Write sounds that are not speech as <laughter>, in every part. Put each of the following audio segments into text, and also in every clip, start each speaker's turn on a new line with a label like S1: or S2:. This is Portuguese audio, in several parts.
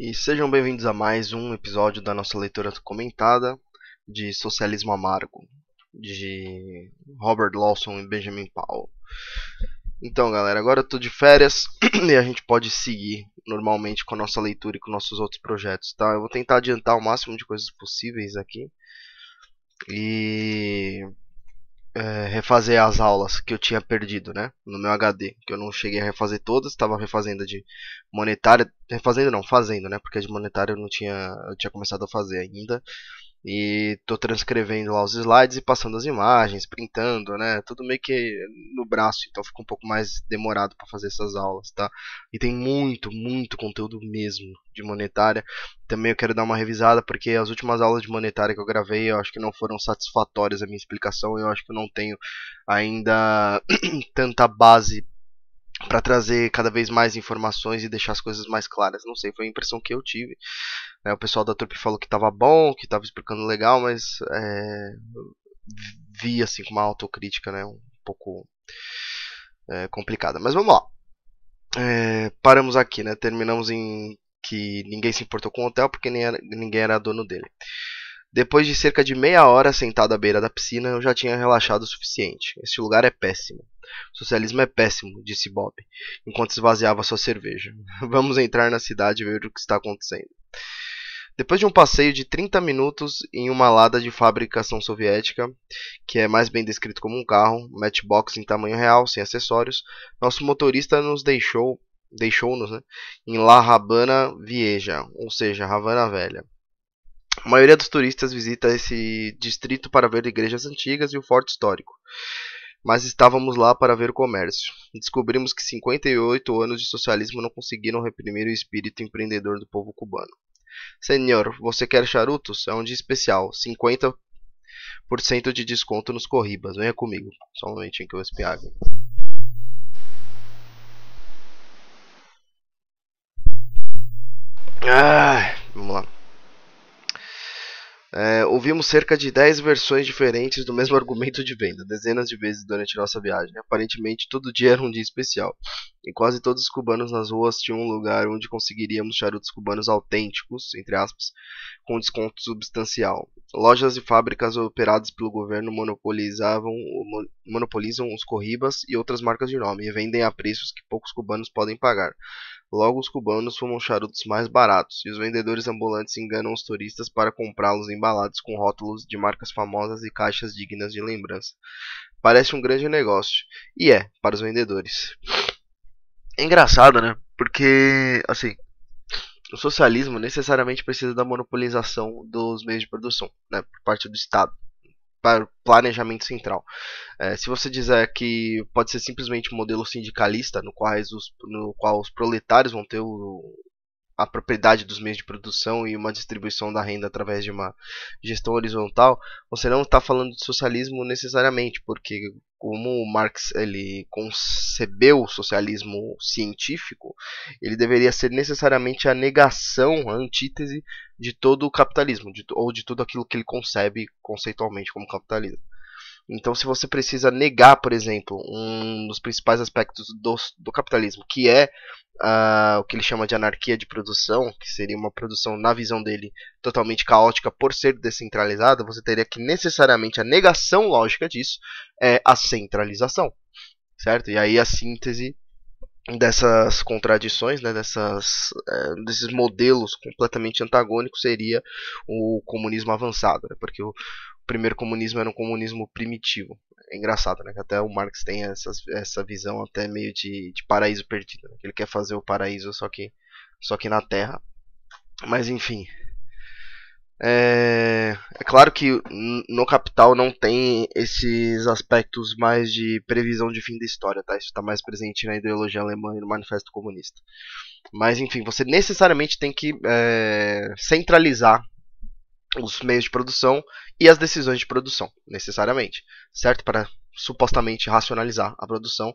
S1: E sejam bem-vindos a mais um episódio da nossa leitura comentada de Socialismo Amargo, de Robert Lawson e Benjamin Powell. Então, galera, agora eu tô de férias <clears throat> e a gente pode seguir normalmente com a nossa leitura e com nossos outros projetos, tá? Eu vou tentar adiantar o máximo de coisas possíveis aqui. E é, refazer as aulas que eu tinha perdido, né? No meu HD, que eu não cheguei a refazer todas, estava refazendo de monetária, refazendo não, fazendo, né? Porque de monetária eu não tinha, eu tinha começado a fazer ainda e tô transcrevendo lá os slides e passando as imagens, printando, né? Tudo meio que no braço, então fica um pouco mais demorado para fazer essas aulas, tá? E tem muito, muito conteúdo mesmo de monetária. Também eu quero dar uma revisada porque as últimas aulas de monetária que eu gravei, eu acho que não foram satisfatórias a minha explicação, eu acho que eu não tenho ainda <clears throat> tanta base para trazer cada vez mais informações e deixar as coisas mais claras. Não sei, foi a impressão que eu tive. É, o pessoal da trupe falou que estava bom, que estava explicando legal, mas é, vi assim com uma autocrítica, né, um pouco é, complicada. Mas vamos lá. É, paramos aqui, né? Terminamos em que ninguém se importou com o hotel porque nem era, ninguém era dono dele. Depois de cerca de meia hora sentado à beira da piscina, eu já tinha relaxado o suficiente. Este lugar é péssimo. O socialismo é péssimo, disse Bob, enquanto esvaziava sua cerveja. <laughs> Vamos entrar na cidade e ver o que está acontecendo. Depois de um passeio de 30 minutos em uma lada de fabricação soviética, que é mais bem descrito como um carro, matchbox em tamanho real, sem acessórios, nosso motorista nos deixou, deixou-nos, né, em La Habana Vieja, ou seja, Havana Velha. A maioria dos turistas visita esse distrito para ver igrejas antigas e o forte histórico. Mas estávamos lá para ver o comércio. Descobrimos que 58 anos de socialismo não conseguiram reprimir o espírito empreendedor do povo cubano. Senhor, você quer charutos? É um dia especial. 50% de desconto nos corribas. Venha comigo. Só um momentinho que eu vou espiar Ah, vamos lá. É, ouvimos cerca de 10 versões diferentes do mesmo <laughs> argumento de venda, dezenas de vezes durante nossa viagem. Aparentemente, todo dia era um dia especial, e quase todos os cubanos nas ruas tinham um lugar onde conseguiríamos charutos cubanos autênticos, entre aspas, com desconto substancial. Lojas e fábricas operadas pelo governo monopolizavam, monopolizam os corribas e outras marcas de nome, e vendem a preços que poucos cubanos podem pagar. Logo, os cubanos fumam charutos mais baratos e os vendedores ambulantes enganam os turistas para comprá-los embalados com rótulos de marcas famosas e caixas dignas de lembrança. Parece um grande negócio, e é, para os vendedores. É engraçado, né? Porque, assim, o socialismo necessariamente precisa da monopolização dos meios de produção, né, por parte do Estado planejamento central. É, se você dizer que pode ser simplesmente um modelo sindicalista, no, qual os, no qual os proletários vão ter o, a propriedade dos meios de produção e uma distribuição da renda através de uma gestão horizontal, você não está falando de socialismo necessariamente, porque como Marx ele concebeu o socialismo científico, ele deveria ser necessariamente a negação, a antítese de todo o capitalismo, de, ou de tudo aquilo que ele concebe conceitualmente como capitalismo. Então, se você precisa negar, por exemplo, um dos principais aspectos do, do capitalismo, que é uh, o que ele chama de anarquia de produção, que seria uma produção, na visão dele, totalmente caótica por ser descentralizada, você teria que necessariamente a negação lógica disso é a centralização, certo? E aí a síntese dessas contradições, né, dessas, é, desses modelos completamente antagônicos seria o comunismo avançado, né, porque o, primeiro comunismo era um comunismo primitivo. É engraçado, né? Que até o Marx tem essa, essa visão até meio de, de paraíso perdido. Né? Ele quer fazer o paraíso só que, só que na Terra. Mas enfim. É, é claro que no Capital não tem esses aspectos mais de previsão de fim da história, tá? Isso está mais presente na ideologia alemã e no Manifesto Comunista. Mas enfim, você necessariamente tem que é, centralizar os meios de produção e as decisões de produção, necessariamente, certo? Para supostamente racionalizar a produção,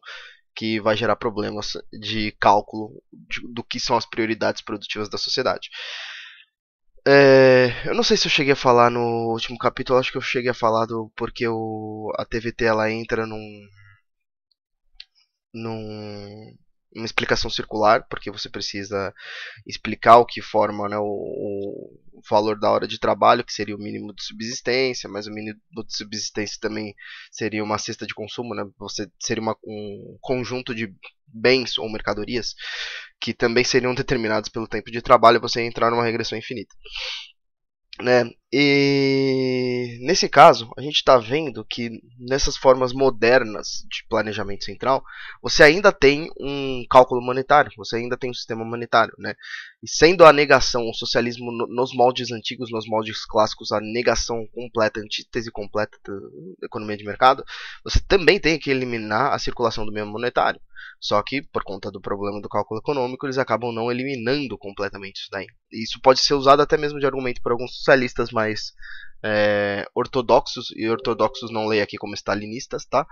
S1: que vai gerar problemas de cálculo de, do que são as prioridades produtivas da sociedade. É, eu não sei se eu cheguei a falar no último capítulo, acho que eu cheguei a falar do porque o, a TVT ela entra num, num uma explicação circular, porque você precisa explicar o que forma né, o, o, valor da hora de trabalho, que seria o mínimo de subsistência, mas o mínimo de subsistência também seria uma cesta de consumo, né? Você seria uma, um conjunto de bens ou mercadorias que também seriam determinados pelo tempo de trabalho, você entrar numa regressão infinita. Né? E nesse caso, a gente está vendo que nessas formas modernas de planejamento central, você ainda tem um cálculo monetário, você ainda tem um sistema monetário. Né? E sendo a negação, o socialismo nos moldes antigos, nos moldes clássicos, a negação completa, antítese completa da economia de mercado, você também tem que eliminar a circulação do meio monetário. Só que, por conta do problema do cálculo econômico, eles acabam não eliminando completamente isso daí. E isso pode ser usado até mesmo de argumento por alguns socialistas mais mais é, ortodoxos, e ortodoxos não leio aqui como stalinistas, tá?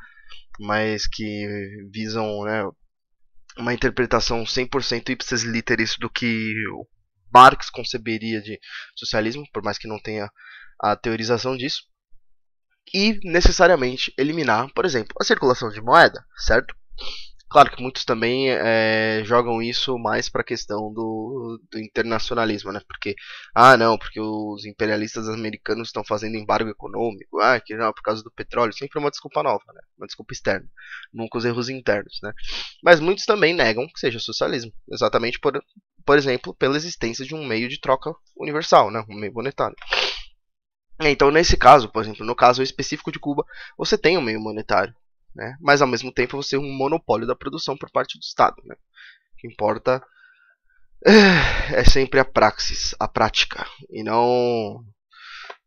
S1: Mas que visam né, uma interpretação 100% ipsis literis do que Marx conceberia de socialismo, por mais que não tenha a teorização disso. E necessariamente eliminar, por exemplo, a circulação de moeda, certo? Claro que muitos também é, jogam isso mais para a questão do, do, internacionalismo, né? Porque, ah, não, porque os imperialistas americanos estão fazendo embargo econômico, ah, que não, por causa do petróleo. Sempre é uma desculpa nova, né? Uma desculpa externa. Nunca os erros internos, né? Mas muitos também negam que seja socialismo, exatamente por, por exemplo, pela existência de um meio de troca universal, né? Um meio monetário. Então, nesse caso, por exemplo, no caso específico de Cuba, você tem um meio monetário. Né? Mas ao mesmo tempo você é um monopólio da produção por parte do Estado. Né? O que importa eh, é sempre a praxis, a prática, e não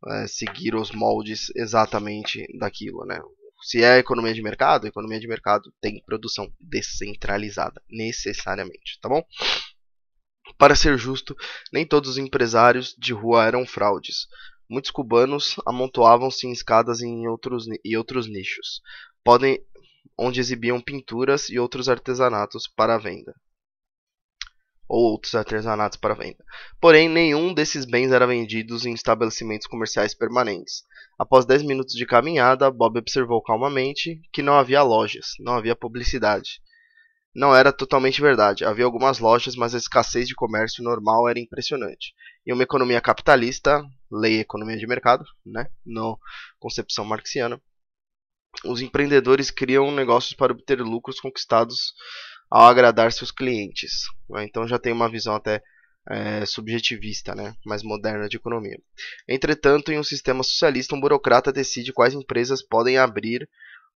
S1: é, seguir os moldes exatamente daquilo. Né? Se é economia de mercado, economia de mercado tem produção descentralizada, necessariamente, tá bom? Para ser justo, nem todos os empresários de rua eram fraudes. Muitos cubanos amontoavam-se em escadas em outros, e outros nichos podem onde exibiam pinturas e outros artesanatos para venda. Ou outros artesanatos para venda. Porém, nenhum desses bens era vendidos em estabelecimentos comerciais permanentes. Após 10 minutos de caminhada, Bob observou calmamente que não havia lojas, não havia publicidade. Não era totalmente verdade. Havia algumas lojas, mas a escassez de comércio normal era impressionante. Em uma economia capitalista, lei economia de mercado, né, no concepção marxiana, os empreendedores criam negócios para obter lucros conquistados ao agradar seus clientes. Né? Então já tem uma visão até é, subjetivista, né? mais moderna de economia. Entretanto, em um sistema socialista, um burocrata decide quais empresas podem abrir,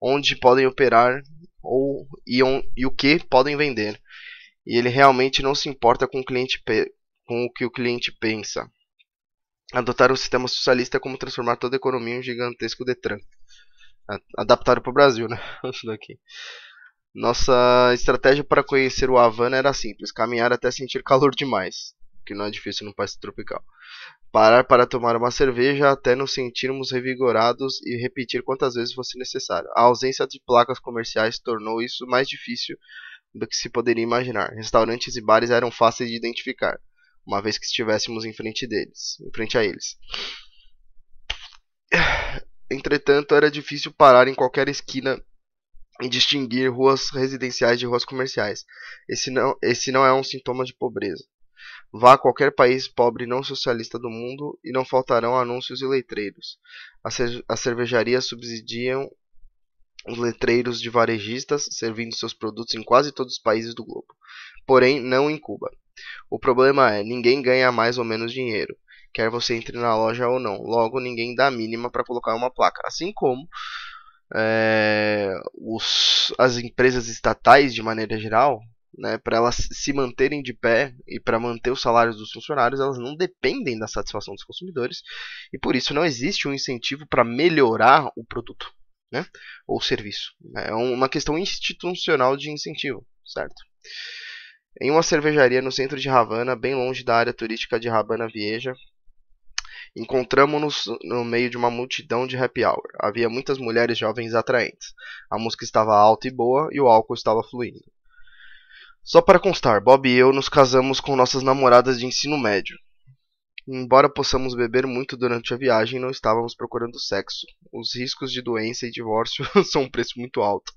S1: onde podem operar ou, e, on, e o que podem vender. E ele realmente não se importa com o, cliente com o que o cliente pensa. Adotar o sistema socialista é como transformar toda a economia em um gigantesco Detran adaptaram para o Brasil, né? <laughs> Isso daqui. Nossa estratégia para conhecer o Havana era simples: caminhar até sentir calor demais, que não é difícil num país tropical. Parar para tomar uma cerveja até nos sentirmos revigorados e repetir quantas vezes fosse necessário. A ausência de placas comerciais tornou isso mais difícil do que se poderia imaginar. Restaurantes e bares eram fáceis de identificar, uma vez que estivéssemos em frente deles, em frente a eles. Entretanto, era difícil parar em qualquer esquina e distinguir ruas residenciais de ruas comerciais. Esse não, esse não é um sintoma de pobreza. Vá a qualquer país pobre não socialista do mundo e não faltarão anúncios e letreiros. As, cervejarias subsidiam os letreiros de varejistas, servindo seus produtos em quase todos os países do globo, porém não em Cuba. O problema é, ninguém ganha mais ou menos dinheiro quer você entre na loja ou não. Logo, ninguém dá mínima para colocar uma placa. Assim como é, os, as empresas estatais, de maneira geral, né, para elas se manterem de pé e para manter os salários dos funcionários, elas não dependem da satisfação dos consumidores e por isso não existe um incentivo para melhorar o produto né, ou serviço. Né. É uma questão institucional de incentivo, certo? Em uma cervejaria no centro de Havana, bem longe da área turística de Havana Vieja, Encontramos-nos no meio de uma multidão de happy hour. Havia muitas mulheres jovens atraentes. A música estava alta e boa e o álcool estava fluindo. Só para constar, Bob e eu nos casamos com nossas namoradas de ensino médio. Embora possamos beber muito durante a viagem, não estávamos procurando sexo. Os riscos de doença e divórcio <laughs> são um preço muito alto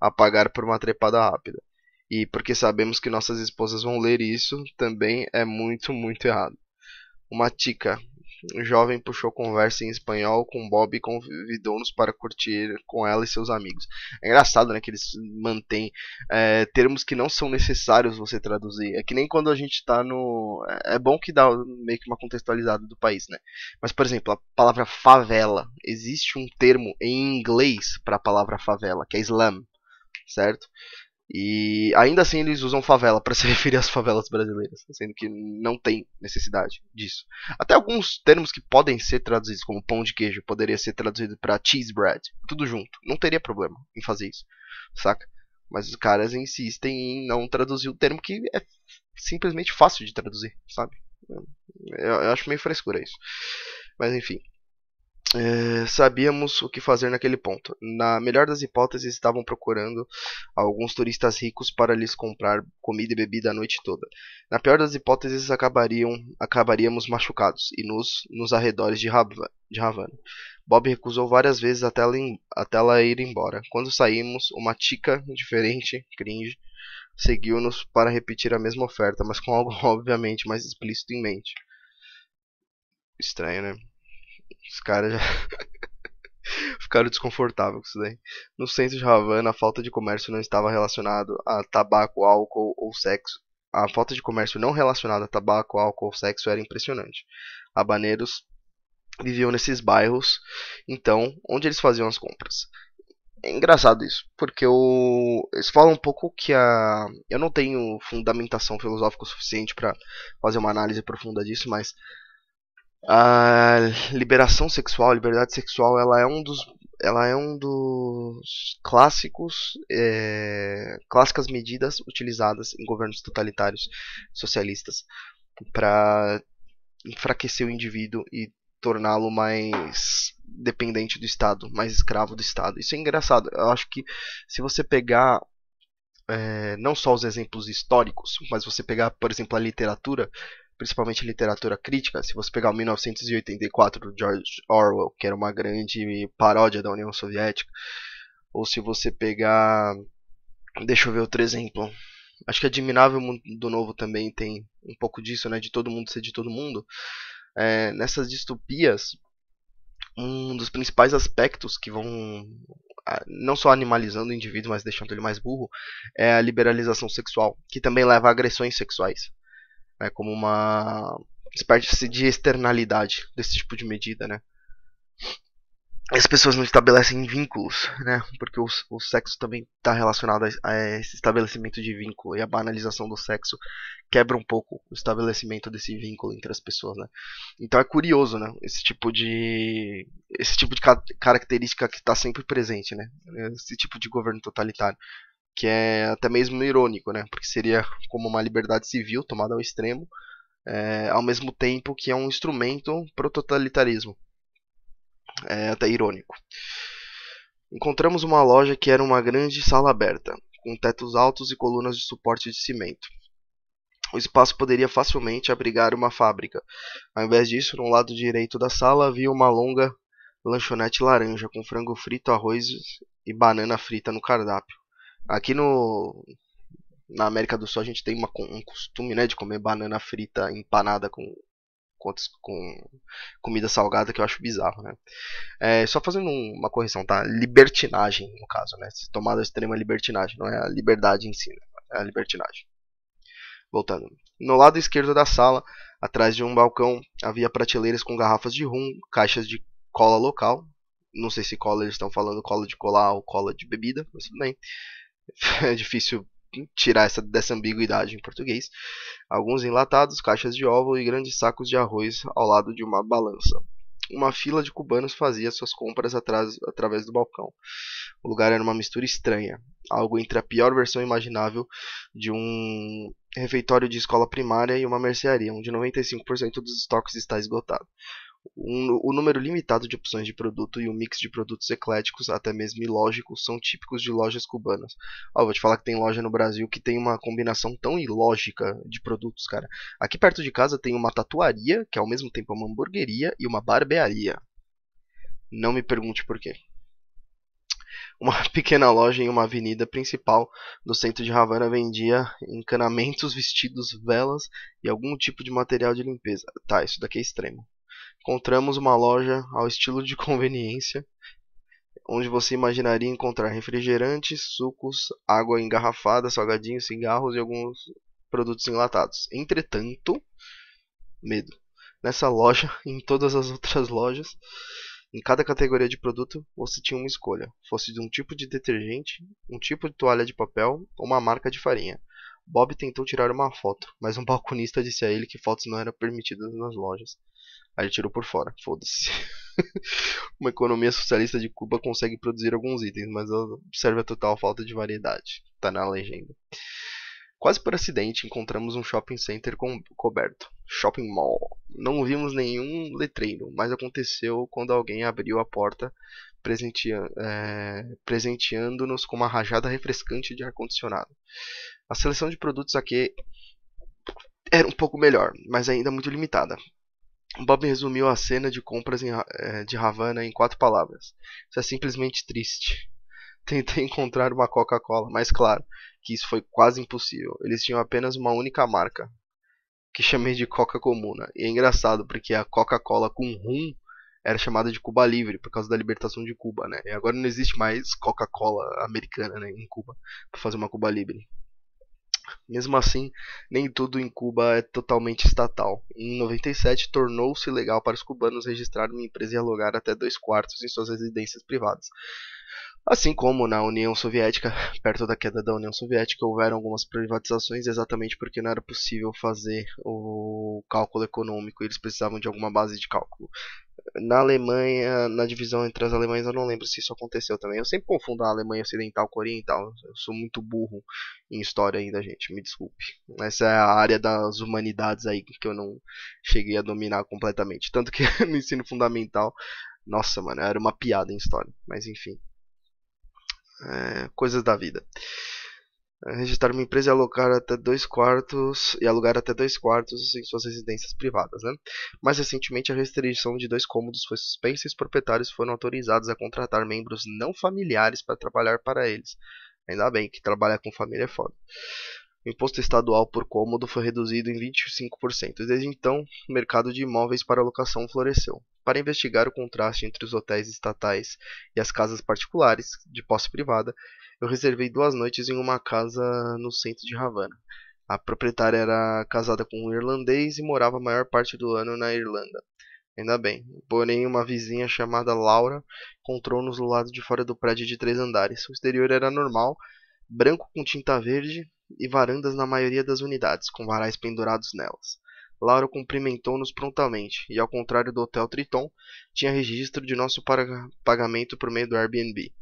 S1: a pagar por uma trepada rápida. E porque sabemos que nossas esposas vão ler isso, também é muito, muito errado. Uma tica, o jovem puxou conversa em espanhol com Bob e convidou-nos para curtir com ela e seus amigos. É engraçado, né? Que eles mantêm é, termos que não são necessários você traduzir. É que nem quando a gente está no. É bom que dá meio que uma contextualizada do país, né? Mas, por exemplo, a palavra favela. Existe um termo em inglês para a palavra favela, que é slam, certo? E ainda assim eles usam favela para <laughs> se referir às favelas brasileiras, sendo que não tem necessidade disso. Até alguns termos que podem ser traduzidos como pão de queijo poderia ser traduzido para cheese bread, tudo junto. Não teria problema em fazer isso, saca? Mas os caras insistem em não traduzir o termo que é simplesmente fácil de traduzir, sabe? Eu, eu acho meio frescura isso. Mas enfim. É, sabíamos o que fazer naquele ponto. Na melhor das hipóteses, estavam procurando alguns turistas ricos para lhes comprar comida e bebida a noite toda. Na pior das hipóteses, acabariam, acabaríamos machucados e nos, nos arredores de, Havana, de Havana. Bob recusou várias vezes até ela, até ela ir embora. Quando saímos, uma tica diferente, cringe, seguiu-nos para repetir a mesma oferta, mas com algo <laughs> obviamente mais explícito em mente. Estranho, né? Os caras já <laughs> ficaram desconfortáveis com isso daí. No centro de Havana, a falta de comércio não estava relacionado a tabaco, álcool ou sexo. A falta de comércio não relacionada a tabaco, álcool ou sexo era impressionante. Habaneiros viviam nesses bairros, então, onde eles faziam as compras. É engraçado isso, porque o... eles falam um pouco que a. Eu não tenho fundamentação filosófica suficiente para fazer uma análise profunda disso, mas a liberação sexual, a liberdade sexual, ela é um dos ela é um dos clássicos é, clássicas medidas utilizadas em governos totalitários socialistas para enfraquecer o indivíduo e torná-lo mais dependente do Estado, mais escravo do Estado. Isso é engraçado. Eu acho que se você pegar é, não só os exemplos históricos, mas você pegar, por exemplo, a literatura, principalmente literatura crítica, se você pegar o 1984 do George Orwell, que era uma grande paródia da União Soviética, ou se você pegar. Deixa eu ver outro exemplo. Acho que Admirável do Novo também tem um pouco disso, né? De todo mundo ser de todo mundo. É, nessas distopias, um dos principais aspectos que vão não só animalizando o indivíduo, mas deixando ele mais burro, é a liberalização sexual, que também leva a agressões sexuais né, como uma espécie de externalidade desse tipo de medida, né? As pessoas não estabelecem vínculos, né? Porque o, o sexo também está relacionado a, a, esse estabelecimento de vínculo e a banalização do sexo quebra um pouco o estabelecimento desse vínculo entre as pessoas, né? Então é curioso, né? Esse tipo de esse tipo de ca característica que está sempre presente, né? Esse tipo de governo totalitário que é até mesmo irônico, né? Porque seria como uma liberdade civil tomada ao extremo, é, ao mesmo tempo que é um instrumento para o totalitarismo. É até irônico. Encontramos uma loja que era uma grande sala aberta, com tetos altos e colunas de suporte de cimento. O espaço poderia facilmente abrigar uma fábrica. Ao invés disso, no lado direito da sala havia uma longa lanchonete laranja com frango frito, arroz e banana frita no cardápio. Aqui no na América do Sul a gente tem uma, um costume né, de comer banana frita empanada com, com, com comida salgada que eu acho bizarro. Né? É, só fazendo uma correção, tá? Libertinagem, no caso, né? tomada extrema é libertinagem, não é a liberdade em si, né? é a libertinagem. Voltando. No lado esquerdo da sala, atrás de um balcão, havia prateleiras com garrafas de rum, caixas de cola local. Não sei se cola eles estão falando cola de colar ou cola de bebida, mas tudo bem <laughs> é difícil tirar essa, dessa ambiguidade em português. Alguns enlatados, caixas de ovo e grandes sacos de arroz ao lado de uma balança. Uma fila de cubanos fazia suas compras através do balcão. O lugar era uma mistura estranha, algo entre a pior versão imaginável de um refeitório de escola primária e uma mercearia, onde 95% dos estoques está esgotado. Um, o número limitado de opções de produto e o um mix de produtos ecléticos, até mesmo ilógicos, são típicos de lojas cubanas. Ó, vou te falar que tem loja no Brasil que tem uma combinação tão ilógica de produtos, cara. Aqui perto de casa tem uma tatuaria, que é ao mesmo tempo é uma hamburgueria, e uma barbearia. Não me pergunte por quê. Uma <laughs> pequena loja em uma avenida principal do centro de Havana vendia encanamentos, vestidos, velas e algum tipo de material de limpeza. Tá, isso daqui é extremo encontramos uma loja ao estilo de <laughs> conveniência, onde você imaginaria encontrar refrigerantes, sucos, água engarrafada, salgadinhos, cigarros e alguns produtos enlatados. Entretanto, medo. Nessa loja, <laughs> em todas as outras lojas, em cada categoria de produto, você tinha uma escolha: fosse de um tipo de detergente, um tipo de toalha de papel ou uma marca de farinha. Bob tentou tirar uma foto, mas um balconista disse a ele que fotos não eram permitidas nas lojas. Aí ele tirou por fora, foda-se. <laughs> uma economia socialista de Cuba consegue produzir alguns itens, mas observa a total falta de variedade. Tá na legenda. Quase por acidente, encontramos um shopping center coberto. Shopping mall. Não vimos nenhum letreiro, mas aconteceu quando alguém abriu a porta é, presenteando-nos é, presenteando com uma rajada refrescante de ar-condicionado. A seleção de produtos aqui era um pouco melhor, mas ainda muito limitada. Bob resumiu a cena de compras em, é, de Havana em quatro palavras. Isso é simplesmente triste. <laughs> Tentei encontrar uma Coca-Cola, mas claro que isso foi quase impossível. Eles tinham apenas uma única marca, que chamei de Coca Comuna. E é engraçado porque é a Coca-Cola com rum era chamada de Cuba Livre por causa da libertação de Cuba, né? E agora não existe mais Coca-Cola americana né, em Cuba para fazer uma Cuba Livre. Mesmo assim, nem tudo em Cuba é totalmente estatal. Em 97, tornou-se legal para os cubanos registrar uma empresa e alugar até dois quartos em suas residências privadas. Assim como na União Soviética, <laughs> perto da queda da União Soviética, houveram algumas privatizações exatamente porque não era possível fazer o cálculo econômico, eles precisavam de alguma base de cálculo na Alemanha, na divisão entre as Alemanhas, eu não lembro se isso aconteceu também. Eu sempre confundo a Alemanha Ocidental com a Oriental. Eu sou muito burro em história ainda, gente. Me desculpe. Essa é a área das humanidades aí que eu não cheguei a dominar completamente. Tanto que <laughs> no ensino fundamental, nossa, mano, era uma piada em história. Mas enfim. É, coisas da vida registrar uma empresa e alocar até dois quartos e alugar até dois quartos em suas residências privadas. Né? Mais recentemente, a restrição de dois cômodos foi suspensa e os proprietários foram autorizados a contratar membros não familiares para trabalhar para eles. Ainda bem que trabalhar com família é foda. O imposto estadual por cômodo foi reduzido em 25%. Desde então, o mercado de imóveis para locação floresceu. Para investigar o contraste entre os hotéis estatais e as casas particulares, de posse privada, eu reservei duas noites em uma casa no centro de Havana. A proprietária era casada com um irlandês e morava a maior parte do ano na Irlanda. Ainda bem. Porém, uma vizinha chamada Laura encontrou-nos do lado de fora do prédio de três andares. O exterior era normal, branco com tinta verde e varandas na maioria das unidades, com varais pendurados nelas. Lauro cumprimentou-nos prontamente, e ao contrário do Hotel Triton, tinha registro de nosso pagamento por meio do Airbnb.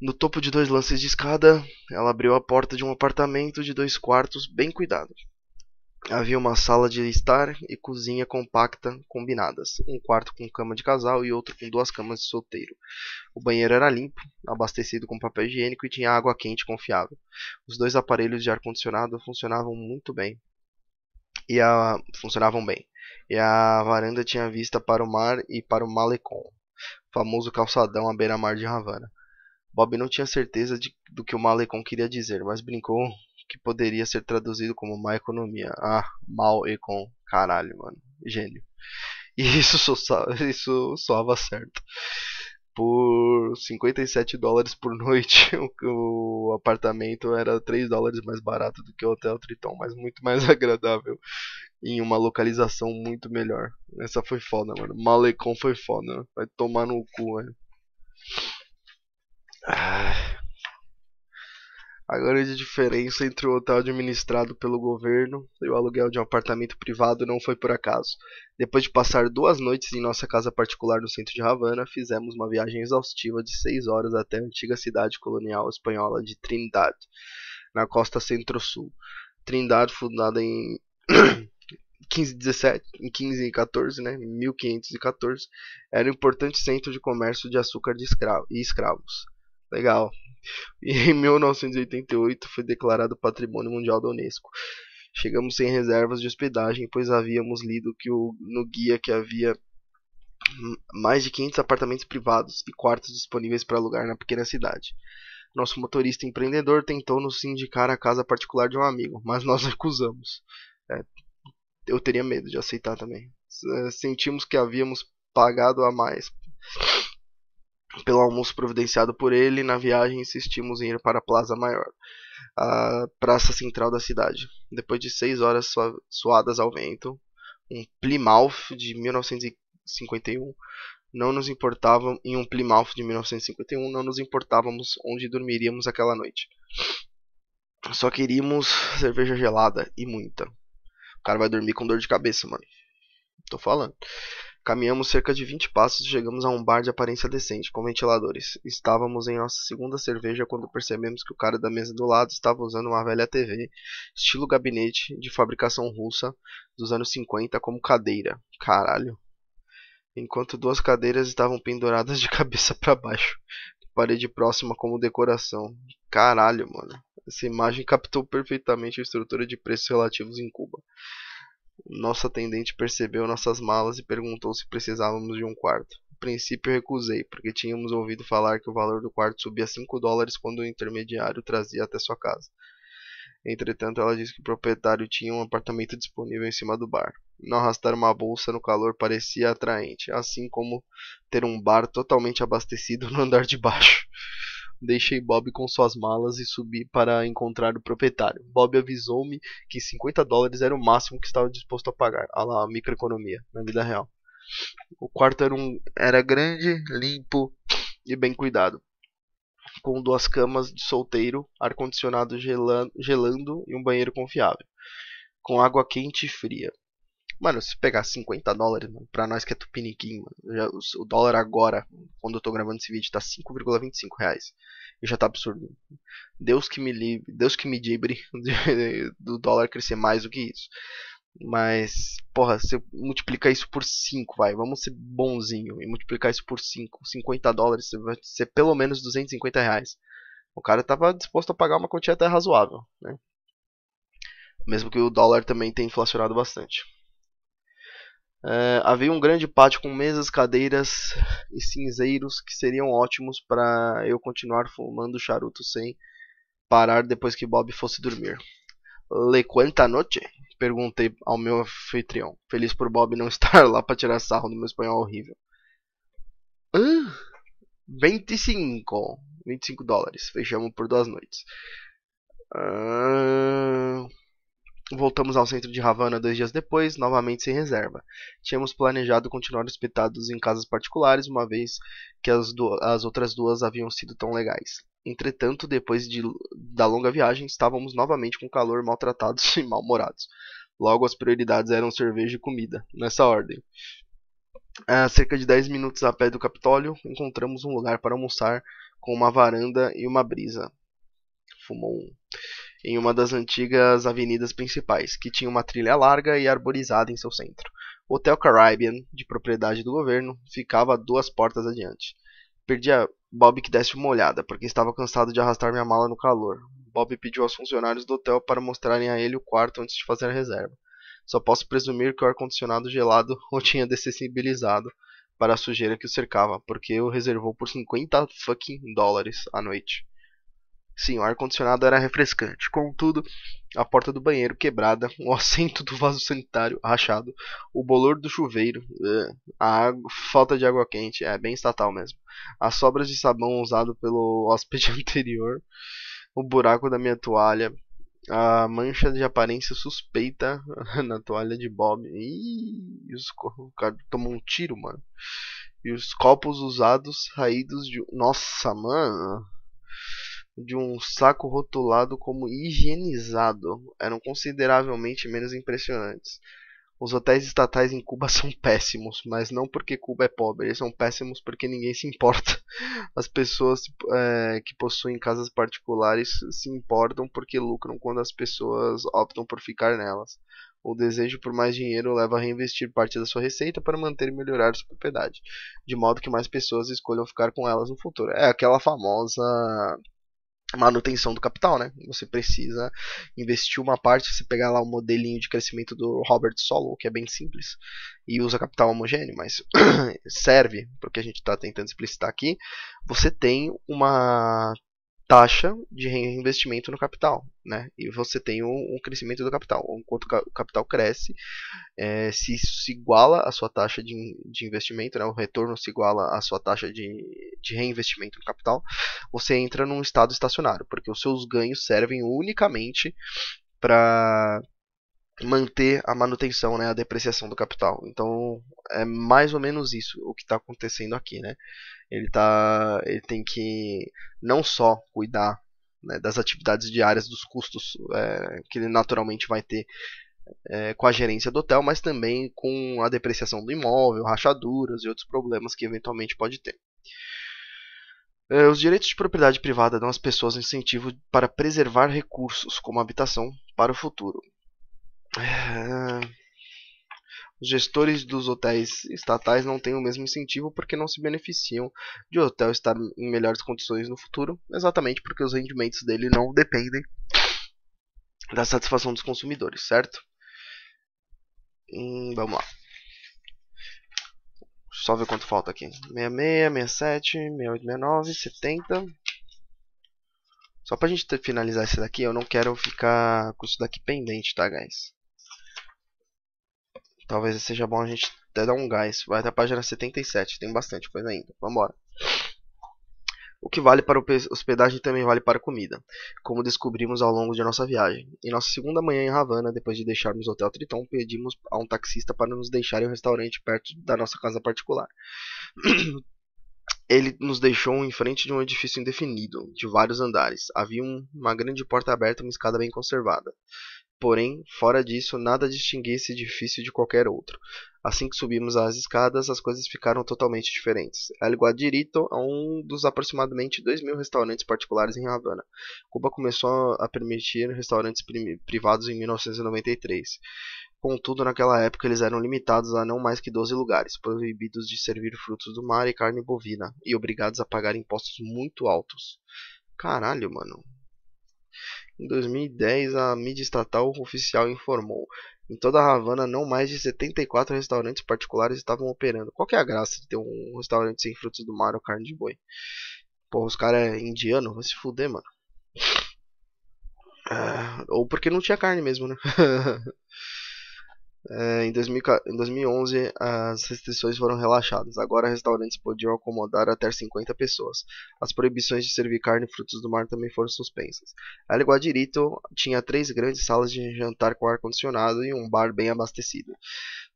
S1: No topo de dois lances de escada, ela abriu a porta de um apartamento de dois quartos bem cuidado havia uma sala de estar e cozinha compacta combinadas, um quarto com cama de casal e outro com duas camas de solteiro. O banheiro era limpo, abastecido com papel higiênico e tinha água quente confiável. Os dois aparelhos de ar condicionado funcionavam muito bem. E a funcionavam bem. E a varanda tinha vista para o mar e para o Malecon, famoso calçadão à beira-mar de Havana. Bob não tinha certeza de, do que o Malecon queria dizer, mas brincou que poderia ser traduzido como má economia. Ah, mal e com caralho, mano. Gênio. <laughs> E isso, só, isso soava certo. Por 57 dólares por noite, <laughs> o, o apartamento era 3 dólares mais barato do que o Hotel Triton, mas muito mais <laughs> agradável. Em uma localização muito melhor. Essa foi foda, mano. Malecon foi foda. Vai tomar no cu, velho. Ah. A grande diferença entre o hotel administrado pelo governo e o aluguel de um apartamento privado não foi por acaso. Depois de passar duas noites em nossa casa particular no centro de Havana, fizemos uma viagem exaustiva de seis horas até a antiga cidade colonial espanhola de Trindade, na costa centro-sul. Trindade, fundada em 1517, <coughs> em né, 1514, era um importante centro de comércio de açúcar de escravo, e escravos. Legal. <laughs> e em 1988 foi declarado Patrimônio Mundial da Unesco. Chegamos sem reservas de hospedagem, pois havíamos lido que o, no guia que havia mais de 500 apartamentos privados e quartos disponíveis para alugar na pequena cidade. Nosso motorista empreendedor tentou nos indicar a casa particular de um amigo, mas nós <laughs> recusamos. É, eu teria medo de aceitar também. Sentimos que havíamos pagado a mais pelo almoço providenciado por ele, na viagem insistimos em ir para a Plaza Maior, a praça central da cidade. Depois de seis horas suadas ao vento, um Plymouth de 1951, não nos importava em um Plymouth de 1951, não nos importávamos onde dormiríamos aquela noite. Só queríamos cerveja gelada e muita. O cara vai dormir com dor de cabeça, mano. Tô falando. Caminhamos cerca de vinte passos e chegamos a um bar de aparência decente, com ventiladores. Estávamos em nossa segunda cerveja quando percebemos que o cara da mesa do lado estava usando uma velha TV, estilo gabinete, de fabricação russa, dos anos 50, como cadeira. Caralho. Enquanto duas cadeiras estavam penduradas de <laughs> cabeça para baixo, parede próxima como decoração. Caralho, mano. Essa imagem captou perfeitamente a estrutura de preços relativos em Cuba. Nosso atendente percebeu nossas malas e perguntou se precisávamos de um quarto. No princípio recusei, porque tínhamos ouvido falar que o valor do quarto subia 5 dólares quando o intermediário trazia até sua casa. Entretanto, ela disse que o proprietário tinha um apartamento disponível em cima do bar. Não arrastar uma bolsa no calor parecia atraente, assim como ter um bar totalmente abastecido no andar de baixo. Deixei Bob com suas malas e subi para encontrar o proprietário. Bob avisou-me que 50 dólares era o máximo que estava disposto a pagar. Olha ah lá, microeconomia, na vida real. O quarto era, um, era grande, limpo e bem cuidado. Com duas camas de solteiro, ar-condicionado gelando, gelando e um banheiro confiável. Com água quente e fria. Mano, se pegar 50 dólares, mano, pra nós que é tupiniquim, mano, já, o, o, dólar agora, quando eu tô gravando esse vídeo, tá 5,25 reais. E já tá absurdo. Deus que me livre, Deus que me dibre <laughs> do dólar crescer mais do que isso. Mas, porra, se eu multiplicar isso por 5, vai, vamos ser bonzinho e multiplicar isso por 5, 50 dólares vai ser pelo menos 250 reais. O cara tava disposto a pagar uma quantia até razoável, né? Mesmo que o dólar também tenha inflacionado bastante. É, havia um grande pátio com mesas, cadeiras e cinzeiros que seriam ótimos para eu continuar fumando charuto sem parar depois que Bob fosse dormir. Le quanta noche? Perguntei ao meu anfitrião, feliz por Bob não <laughs> estar lá para tirar sarro do meu espanhol horrível. Uh, 25! 25 dólares. Fechamos por duas noites. Uh... Voltamos ao centro de Havana dois dias depois, novamente sem reserva. Tínhamos planejado continuar hospitados em casas particulares, uma vez que as, as outras duas haviam sido tão legais. Entretanto, depois de, da longa viagem, estávamos novamente com calor, maltratados <laughs> e mal-humorados. Logo, as prioridades eram cerveja e comida, nessa ordem. A cerca de 10 minutos a pé do Capitólio, encontramos um lugar para almoçar com uma varanda e uma brisa. Fumou um em uma das antigas avenidas principais, que tinha uma trilha larga e arborizada em seu centro. O Hotel Caribbean, de propriedade do governo, ficava duas portas adiante. Perdi a Bob que desse uma olhada, porque estava cansado de arrastar minha mala no calor. Bob pediu aos funcionários do hotel para mostrarem a ele o quarto antes de fazer a reserva. Só posso presumir que o ar-condicionado gelado <laughs> o tinha dessensibilizado para a sujeira que o cercava, porque o reservou por 50 fucking dólares à noite. Sim, o ar-condicionado era refrescante. Contudo, a porta do banheiro quebrada, o assento do vaso sanitário rachado, o bolor do chuveiro, eh, a água, falta de água quente, é bem estatal mesmo. As sobras de sabão usado pelo hóspede <laughs> anterior, o buraco da minha toalha, a mancha de aparência suspeita <laughs> na toalha de Bob. Ih, os, o cara tomou um tiro, mano. E os copos usados raídos de. Nossa, mano de um saco rotulado como higienizado eram consideravelmente menos impressionantes. Os hotéis estatais em Cuba <laughs> são péssimos, mas não porque Cuba é pobre, eles são péssimos porque ninguém se importa. <laughs> As pessoas é, que possuem casas particulares se importam porque lucram quando as pessoas optam por ficar nelas. O desejo por mais dinheiro leva a reinvestir parte da sua receita para manter e melhorar sua propriedade, de modo que mais pessoas escolham ficar com elas no futuro. É aquela famosa manutenção do capital, né? Você precisa investir uma parte, se você pegar lá o um modelinho de crescimento do Robert Solow, que é bem simples, e usa capital homogêneo, mas <clears throat> serve porque a gente está tentando explicitar aqui. Você tem uma taxa de reinvestimento no capital, né? E você tem um, um crescimento do capital. Enquanto o capital cresce, é, se isso se iguala à sua taxa de, de investimento, né? O retorno se iguala à sua taxa de, de reinvestimento no capital, você entra num estado estacionário, porque os seus ganhos servem unicamente para manter a manutenção, né, a depreciação do capital. Então é mais ou menos isso o que está acontecendo aqui, né? Ele tá, ele tem que não só cuidar né, das atividades diárias, dos custos é, que ele naturalmente vai ter é, com a gerência do hotel, mas também com a depreciação do imóvel, rachaduras e outros problemas que eventualmente pode ter. É, os direitos de propriedade privada dão às pessoas incentivo para preservar recursos como habitação para o futuro. É, os gestores dos hotéis estatais não têm o mesmo incentivo porque não se beneficiam de o hotel estar em melhores condições no futuro, exatamente porque os rendimentos dele não dependem da satisfação dos consumidores, certo? Hum, vamos lá. Só ver quanto falta aqui. 66, 67, 68, 69, 70. Só pra gente finalizar esse daqui, eu não quero ficar com isso daqui pendente, tá, guys? Talvez seja bom a gente até dar um gás. Vai até a página 77, tem bastante coisa ainda. Vambora. O que vale para hospedagem também vale para comida, como descobrimos ao longo de nossa viagem. Em nossa segunda manhã em Havana, depois de deixarmos o Hotel Triton, pedimos a um taxista para nos deixar em um restaurante perto da nossa casa particular. Ele nos deixou em frente de um edifício indefinido, de vários andares. Havia uma grande porta aberta e uma escada bem conservada porém fora disso nada distinguia esse edifício de qualquer outro. Assim que subimos as escadas, as coisas ficaram totalmente diferentes. El Guadirito é um dos aproximadamente 2 mil restaurantes particulares em Havana. Cuba começou a permitir restaurantes privados em 1993. Contudo, naquela época eles eram limitados a não mais que 12 lugares, proibidos de servir frutos do mar e carne bovina, e obrigados a pagar impostos muito altos. Caralho, mano. Em 2010, a mídia estatal oficial informou. Em toda a Havana, não mais de 74 restaurantes particulares estavam operando. Qual que é a graça de ter um restaurante sem frutos do mar ou carne de boi? Pô, os caras é indiano, vai se fuder, mano. Ah, ou porque não tinha carne mesmo, né? <laughs> É, em, 2000, em 2011, as restrições foram relaxadas. Agora, restaurantes podiam acomodar até 50 pessoas. As proibições de servir carne e frutos do mar também foram suspensas. El Guadirito tinha três grandes salas de jantar com ar-condicionado e um bar bem abastecido.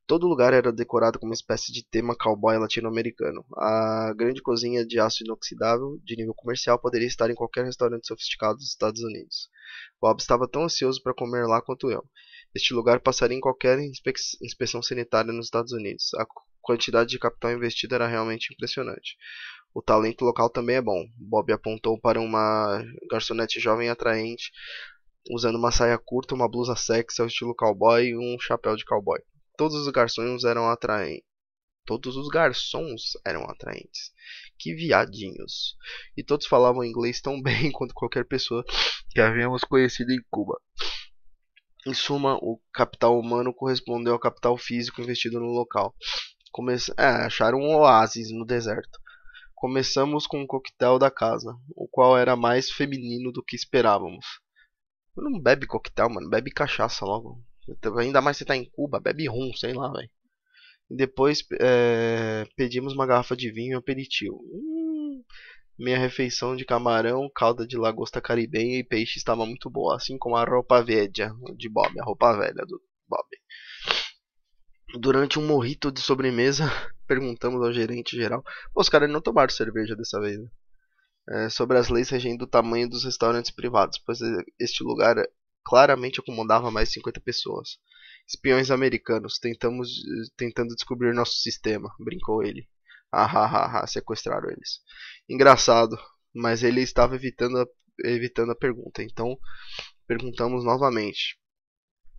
S1: Todo lugar era decorado com uma espécie de tema cowboy latino-americano. A grande cozinha de aço inoxidável, de nível comercial, poderia estar em qualquer restaurante sofisticado dos Estados Unidos. Bob estava tão ansioso para comer lá quanto eu. Este lugar passaria em qualquer inspeção sanitária nos Estados Unidos. A quantidade de capital investida era realmente impressionante. O talento local também é bom. Bob apontou para uma garçonete jovem atraente, usando uma saia curta, uma blusa sexy ao estilo cowboy e um chapéu de cowboy. Todos os garçons eram atraentes. Todos os garçons eram atraentes. Que viadinhos. E todos falavam inglês tão <laughs> bem quanto qualquer pessoa que havíamos conhecido em Cuba. Em suma, o capital humano correspondeu ao capital físico investido no local. é, acharam um oásis no deserto. Começamos com o um coquetel da casa, o qual era mais feminino do que esperávamos. Não bebe coquetel, mano, bebe cachaça logo. Tá, ainda mais se tá em Cuba, bebe rum, sei lá, velho. E depois é, pedimos uma garrafa de vinho e aperitivo. Minha refeição de camarão, calda de lagosta caribenha e peixe estava muito boa, assim como a roupa velha de Bob, a roupa velha do Bob. Durante um morrito de sobremesa, <laughs> perguntamos ao gerente geral. Pô, os caras não tomaram cerveja dessa vez. Né? É, sobre as leis regendo o tamanho dos restaurantes privados, pois é, este lugar claramente acomodava mais de 50 pessoas. Espiões americanos, tentamos tentando descobrir nosso sistema, brincou ele. Ah, ah, ah, sequestraram eles. Engraçado, mas ele estava evitando a, evitando a pergunta. Então, perguntamos novamente.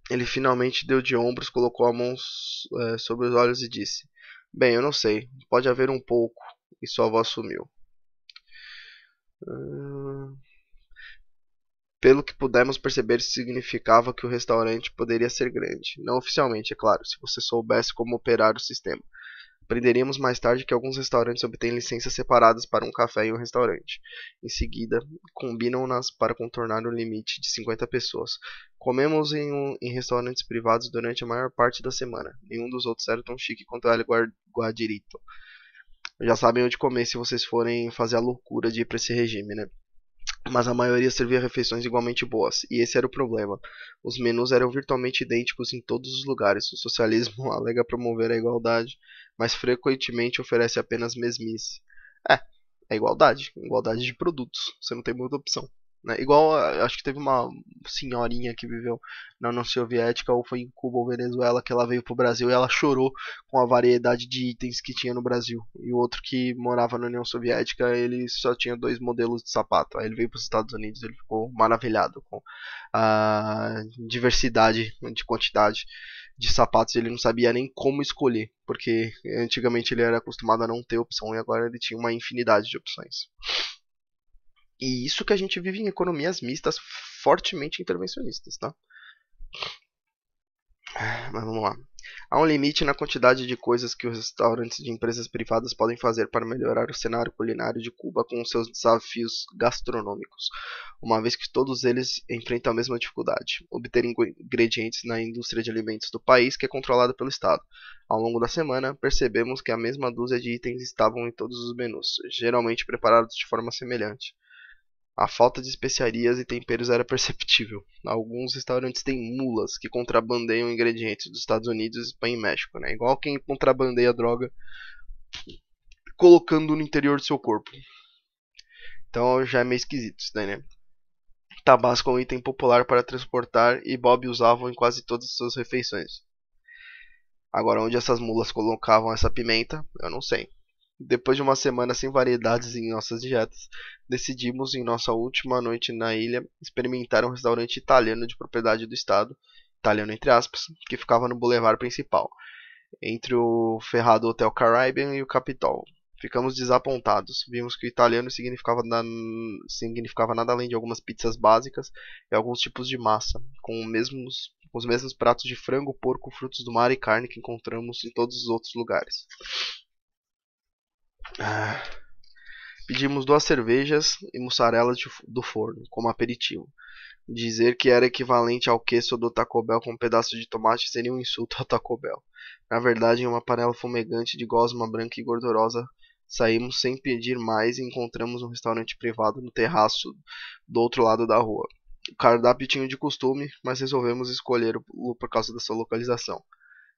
S1: Ele finalmente deu de ombros, colocou a mão é, sobre os olhos e disse: Bem, eu não sei. Pode haver um pouco. E sua voz sumiu. Ah, pelo que pudemos perceber, isso significava que o restaurante poderia ser grande. Não oficialmente, é claro, se você soubesse como operar o sistema. Aprenderíamos mais tarde que alguns restaurantes obtêm licenças separadas para um café e um restaurante. Em seguida, combinam-nas para contornar o limite de 50 pessoas. Comemos em, um, em, restaurantes privados durante a maior parte da semana. Nenhum dos outros era tão chique quanto o Guadirito. Já sabem onde comer se vocês forem fazer a loucura de ir para esse regime, né? mas a maioria servia refeições igualmente boas, e esse era o problema. Os menus eram virtualmente idênticos em todos os lugares. O socialismo <laughs> alega promover a igualdade, mas frequentemente oferece apenas mesmice. É, é igualdade, igualdade de produtos, você não tem muita opção. Né? Igual, ah, acho que teve uma senhorinha que viveu na União Soviética, ou foi em Cuba ou Venezuela, que ela veio pro Brasil e ela chorou com a variedade de itens que tinha no Brasil. E o outro que morava na União Soviética, ele só tinha dois modelos de sapato. Aí ele veio para os Estados Unidos, ele ficou maravilhado com a diversidade de quantidade de sapatos. Ele não sabia nem como escolher, porque antigamente ele era acostumado a não ter opção e agora ele tinha uma infinidade de opções. E isso que a gente vive em economias mistas fortemente intervencionistas, tá? Ah, mas vamos lá. Há um limite na quantidade de coisas que os restaurantes de empresas privadas podem fazer para melhorar o cenário culinário de Cuba com seus desafios gastronômicos, uma vez que todos eles enfrentam a mesma dificuldade: obter ingredientes na indústria de alimentos do país que é controlada pelo Estado. Ao longo da semana, percebemos que a mesma dúzia de itens estavam em todos os menus, geralmente preparados de forma semelhante. A falta de especiarias e temperos era <laughs> perceptível. Alguns restaurantes têm mulas que contrabandeiam ingredientes dos Estados Unidos, Espanha e México, né? Igual quem contrabandeia droga colocando no interior do seu corpo. Então já é meio esquisito isso daí, né? Tabasco é um item popular para transportar e Bob usava em quase todas as suas refeições. Agora, onde essas mulas colocavam essa pimenta, eu não sei. Depois de uma semana sem variedades em nossas dietas, decidimos, em nossa última noite na ilha, experimentar um restaurante italiano de propriedade do Estado, italiano entre aspas, que ficava no boulevard principal, entre o ferrado Hotel Caribbean e o Capitol. Ficamos desapontados. Vimos que o italiano significava, na... significava nada além de algumas pizzas básicas e alguns tipos de massa, com, mesmos... com os mesmos pratos de frango, porco, frutos do mar e carne que encontramos em todos os outros lugares. Ah, pedimos duas cervejas e mussarela de, do forno, como aperitivo. Dizer que era equivalente ao queso do Taco Bell com um pedaço de tomate seria um insulto ao Taco Bell. Na verdade, em uma panela fumegante de gosma branca e gordurosa, saímos sem pedir mais e encontramos um restaurante privado no terraço do outro lado da rua. O cardápio tinha de costume, mas resolvemos escolher por causa da sua localização.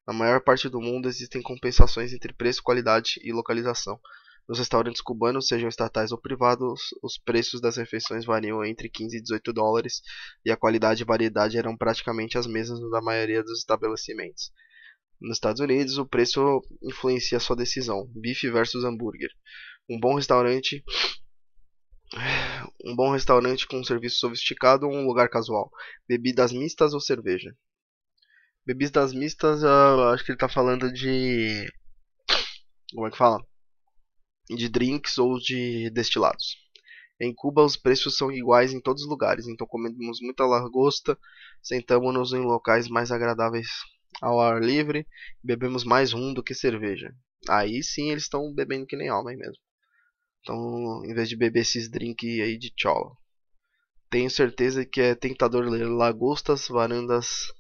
S1: Na maior parte do mundo existem compensações entre preço, qualidade e localização. Nos restaurantes cubanos, sejam estatais ou privados, os preços das refeições variam entre 15 e 18 dólares e a qualidade e variedade eram praticamente as mesmas da maioria dos estabelecimentos. Nos Estados Unidos, o preço influencia a sua decisão: bife versus hambúrguer. Um bom restaurante um bom restaurante com um serviço sofisticado ou um lugar casual, bebidas mistas ou cerveja. Bebidas mistas, ah, eu acho que ele tá falando de. Como é que fala? De drinks ou de destilados. Em Cuba, os preços são iguais em todos os lugares, então comemos muita lagosta, sentamos-nos em locais mais agradáveis ao ar livre, bebemos mais rum do que cerveja. Aí sim eles estão bebendo que nem homem mesmo. Então, em vez de beber esses drinks aí de chola. Tenho certeza que é tentador ler lagostas, varandas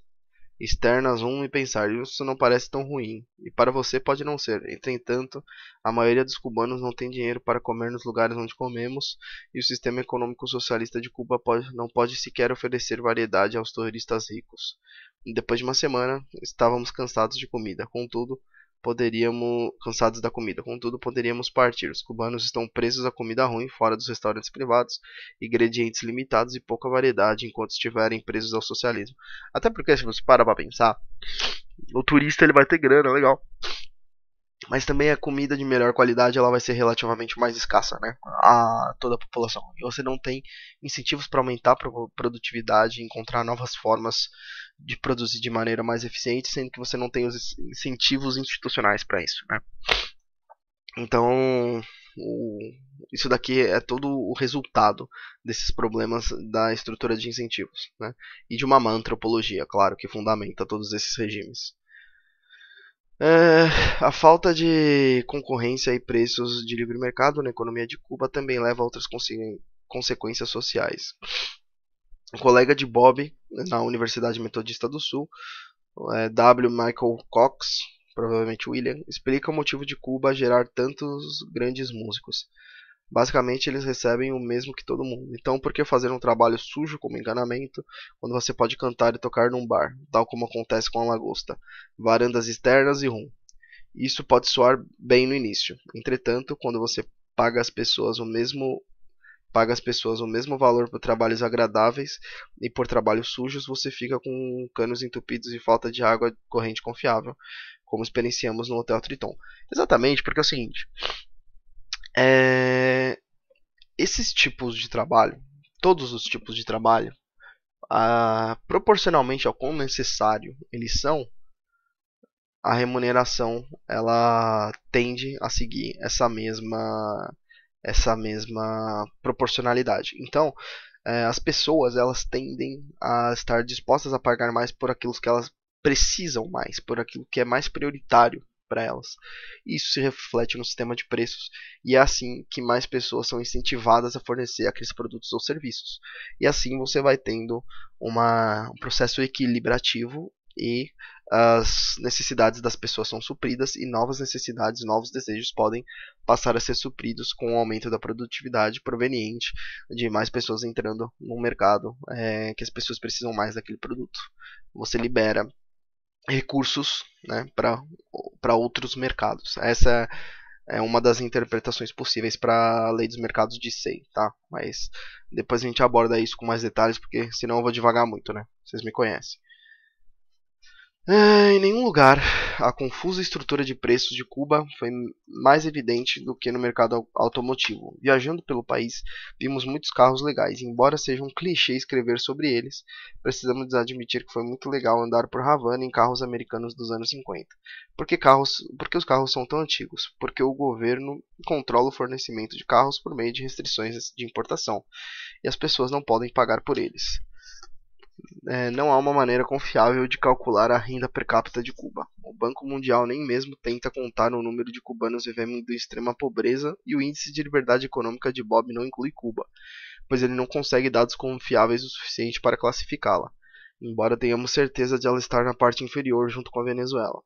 S1: externas um e pensar, isso não parece tão ruim, e para você pode não ser. Entretanto, a maioria dos cubanos não tem dinheiro para comer nos lugares onde comemos, e o sistema econômico socialista de Cuba pode, não pode sequer oferecer variedade aos turistas ricos. Depois de uma semana, estávamos cansados de comida, contudo, poderíamos, cansados da comida. Contudo, poderíamos partir. Os cubanos estão presos à comida ruim, fora dos restaurantes privados, ingredientes limitados e pouca variedade, enquanto estiverem presos ao socialismo. Até porque, se você parar pra pensar, o turista ele vai ter grana, legal mas também a comida de melhor qualidade ela vai ser relativamente mais escassa, né, a toda a população. E você não tem incentivos para aumentar a produtividade, encontrar novas formas de produzir de maneira mais eficiente, sendo que você não tem os incentivos institucionais para isso, né? Então, o, isso daqui é todo o resultado desses problemas da estrutura de incentivos, né? E de uma antropologia, claro, que fundamenta todos esses regimes. É, a falta de concorrência e preços de livre mercado na economia de Cuba também leva a outras consequências sociais. Um colega de Bob na Universidade Metodista do Sul, é W. Michael Cox, provavelmente William, explica o motivo de Cuba gerar tantos grandes músicos basicamente eles recebem o mesmo que todo mundo. Então, por que fazer um trabalho sujo como enganamento quando você pode cantar e tocar num bar, tal como acontece com a lagosta, varandas externas e rum? Isso pode soar bem no início. Entretanto, quando você paga as pessoas o mesmo paga as pessoas o mesmo valor por trabalhos agradáveis e por trabalhos sujos, você fica com canos entupidos e falta de água corrente confiável, como experienciamos no Hotel Triton. Exatamente, porque é o seguinte, é, esses tipos de trabalho, todos os tipos de trabalho, proporcionalmente ao quão necessário eles são, a remuneração ela tende a seguir essa mesma essa mesma proporcionalidade. Então, é, as pessoas elas tendem a estar dispostas a pagar mais por aquilo que elas precisam mais, por aquilo que é mais prioritário para elas. Isso se reflete no sistema de preços e é assim que mais pessoas são incentivadas a fornecer aqueles produtos ou serviços. E assim você vai tendo uma, um processo equilibrativo e as necessidades das pessoas são supridas e novas necessidades, novos desejos podem passar a ser supridos com o aumento da produtividade proveniente de mais pessoas entrando no mercado, é, que as pessoas precisam mais daquele produto. Você libera recursos né, para outros mercados. Essa é uma das interpretações possíveis para a lei dos mercados de SEI, tá? Mas depois a gente aborda isso com mais detalhes, porque senão eu vou devagar muito, né? Vocês me conhecem. Em nenhum lugar, a confusa estrutura de preços de Cuba foi mais evidente do que no mercado automotivo. Viajando pelo país, vimos muitos carros legais. Embora seja um clichê escrever sobre eles, precisamos admitir que foi muito legal andar por Havana em carros americanos dos anos 50. Por que, carros, por que os carros são tão antigos? Porque o governo controla o fornecimento de carros por meio de restrições de importação, e as pessoas não podem pagar por eles é, não há uma maneira confiável de calcular a renda per capita de Cuba. O Banco Mundial nem mesmo tenta contar o número de cubanos vivendo em extrema pobreza e o índice de liberdade econômica de Bob não inclui Cuba, pois ele não consegue dados confiáveis o suficiente para classificá-la, embora tenhamos certeza de ela estar na parte inferior junto com a Venezuela.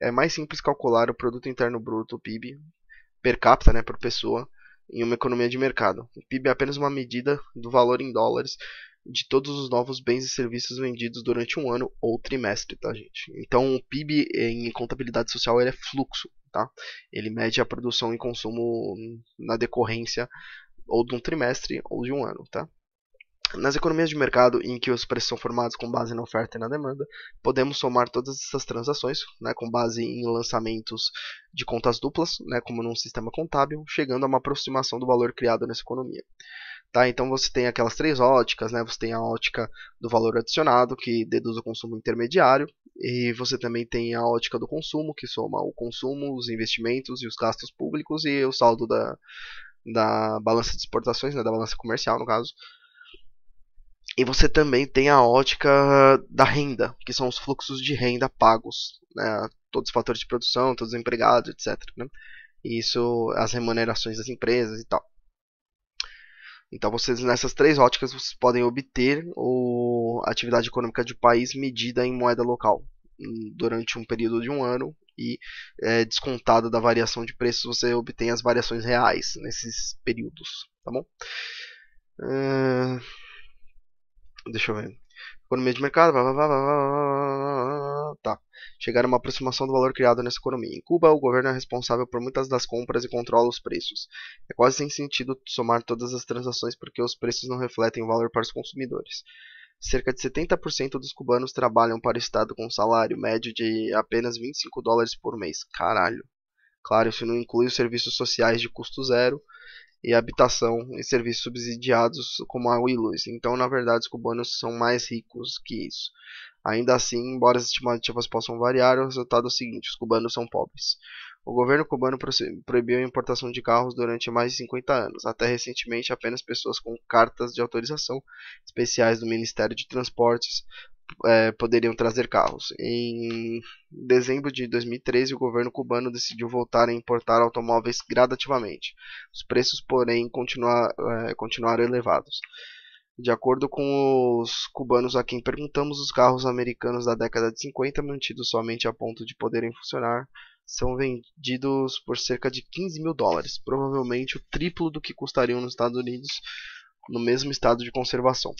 S1: É mais simples calcular o produto interno bruto, o PIB, per capita, né, por pessoa, em uma economia de mercado. O PIB é apenas uma medida do valor em dólares de todos os novos bens e serviços vendidos durante um ano ou trimestre, tá, gente? Então, o PIB em contabilidade social ele é fluxo, tá? Ele mede a produção e consumo na decorrência ou de um trimestre ou de um ano, tá? Nas economias de mercado, em que os preços são formados com base na oferta e na demanda, podemos somar todas essas transações, né, com base em lançamentos de contas duplas, né, como num sistema contábil, chegando a uma aproximação do valor criado nessa economia. Tá? Então você tem aquelas três óticas, né? Você tem a ótica do valor adicionado, que deduz o consumo intermediário, e você também tem a ótica do consumo, que soma o consumo, os investimentos e os gastos públicos e o saldo da, da balança de exportações, né? da balança comercial, no caso. E você também tem a ótica da renda, que são os fluxos de renda pagos, né? todos os fatores de produção, todos os empregados, etc. Né? E isso, as remunerações das empresas e tal. Então, vocês nessas três óticas vocês podem obter a atividade econômica de país medida em moeda local hum, durante um período de um ano e é, descontada da variação de preços você obtém as variações reais nesses períodos, tá bom? Uh, deixa eu ver. Economia de mercado, blá, blá, blá, blá, tá. Chegar a uma aproximação do valor criado nessa economia. Em Cuba, o governo é responsável por muitas das compras e controla os preços. É quase sem sentido somar todas as transações porque os preços não refletem o valor para os consumidores. Cerca de 70% dos cubanos trabalham para o Estado com um salário médio de apenas 25 dólares por mês. Caralho. Claro, isso não inclui os serviços sociais de custo zero e habitação e serviços subsidiados como água e luz. Então, na verdade, os cubanos são mais ricos que isso. Ainda assim, embora as estimativas possam variar, o resultado é o seguinte: os cubanos são pobres. O governo cubano proibiu a importação de carros durante mais de 50 anos. Até recentemente, apenas pessoas com cartas de autorização especiais do Ministério de Transportes é, poderiam trazer carros. Em dezembro de 2013, o governo cubano decidiu voltar a importar automóveis gradativamente. Os preços, porém, continuar, é, continuaram elevados. De acordo com os cubanos a quem perguntamos, os carros americanos da década de 50, mantidos somente a ponto de poderem funcionar, são vendidos por cerca de 15 mil dólares, provavelmente o triplo do que custariam nos Estados Unidos no mesmo estado de conservação.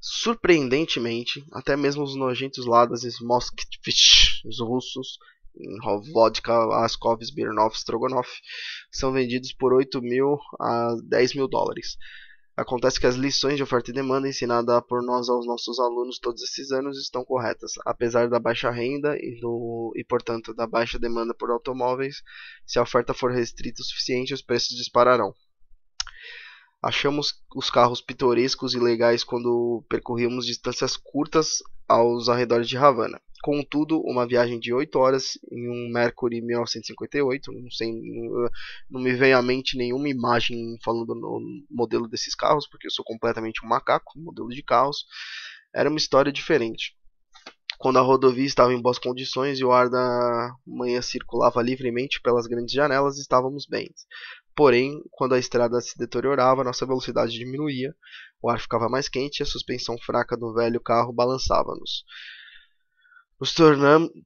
S1: Surpreendentemente, até mesmo os nojentos lados Moskvich, os russos, vodka, Askov, Smirnov, Strogonov, são vendidos por 8 mil a 10 mil dólares. Acontece que as lições de oferta e demanda ensinadas por nós aos nossos alunos todos esses anos estão corretas. Apesar da baixa renda e, do, e portanto, da baixa demanda por automóveis, se a oferta for restrita o suficiente, os preços dispararão. Achamos os carros pitorescos e legais quando percorríamos distâncias curtas aos arredores de Havana. Contudo, uma viagem de 8 horas em um Mercury 1958, não, sei, não me vem à mente nenhuma imagem falando no modelo desses carros, porque eu sou completamente um macaco, modelo de carros, era uma história diferente. Quando a rodovia estava em boas condições e o ar da manhã circulava livremente pelas grandes janelas, estávamos bem. Porém, quando a estrada se deteriorava, nossa velocidade diminuía, o ar ficava mais quente e a suspensão fraca do velho carro balançava-nos. Nos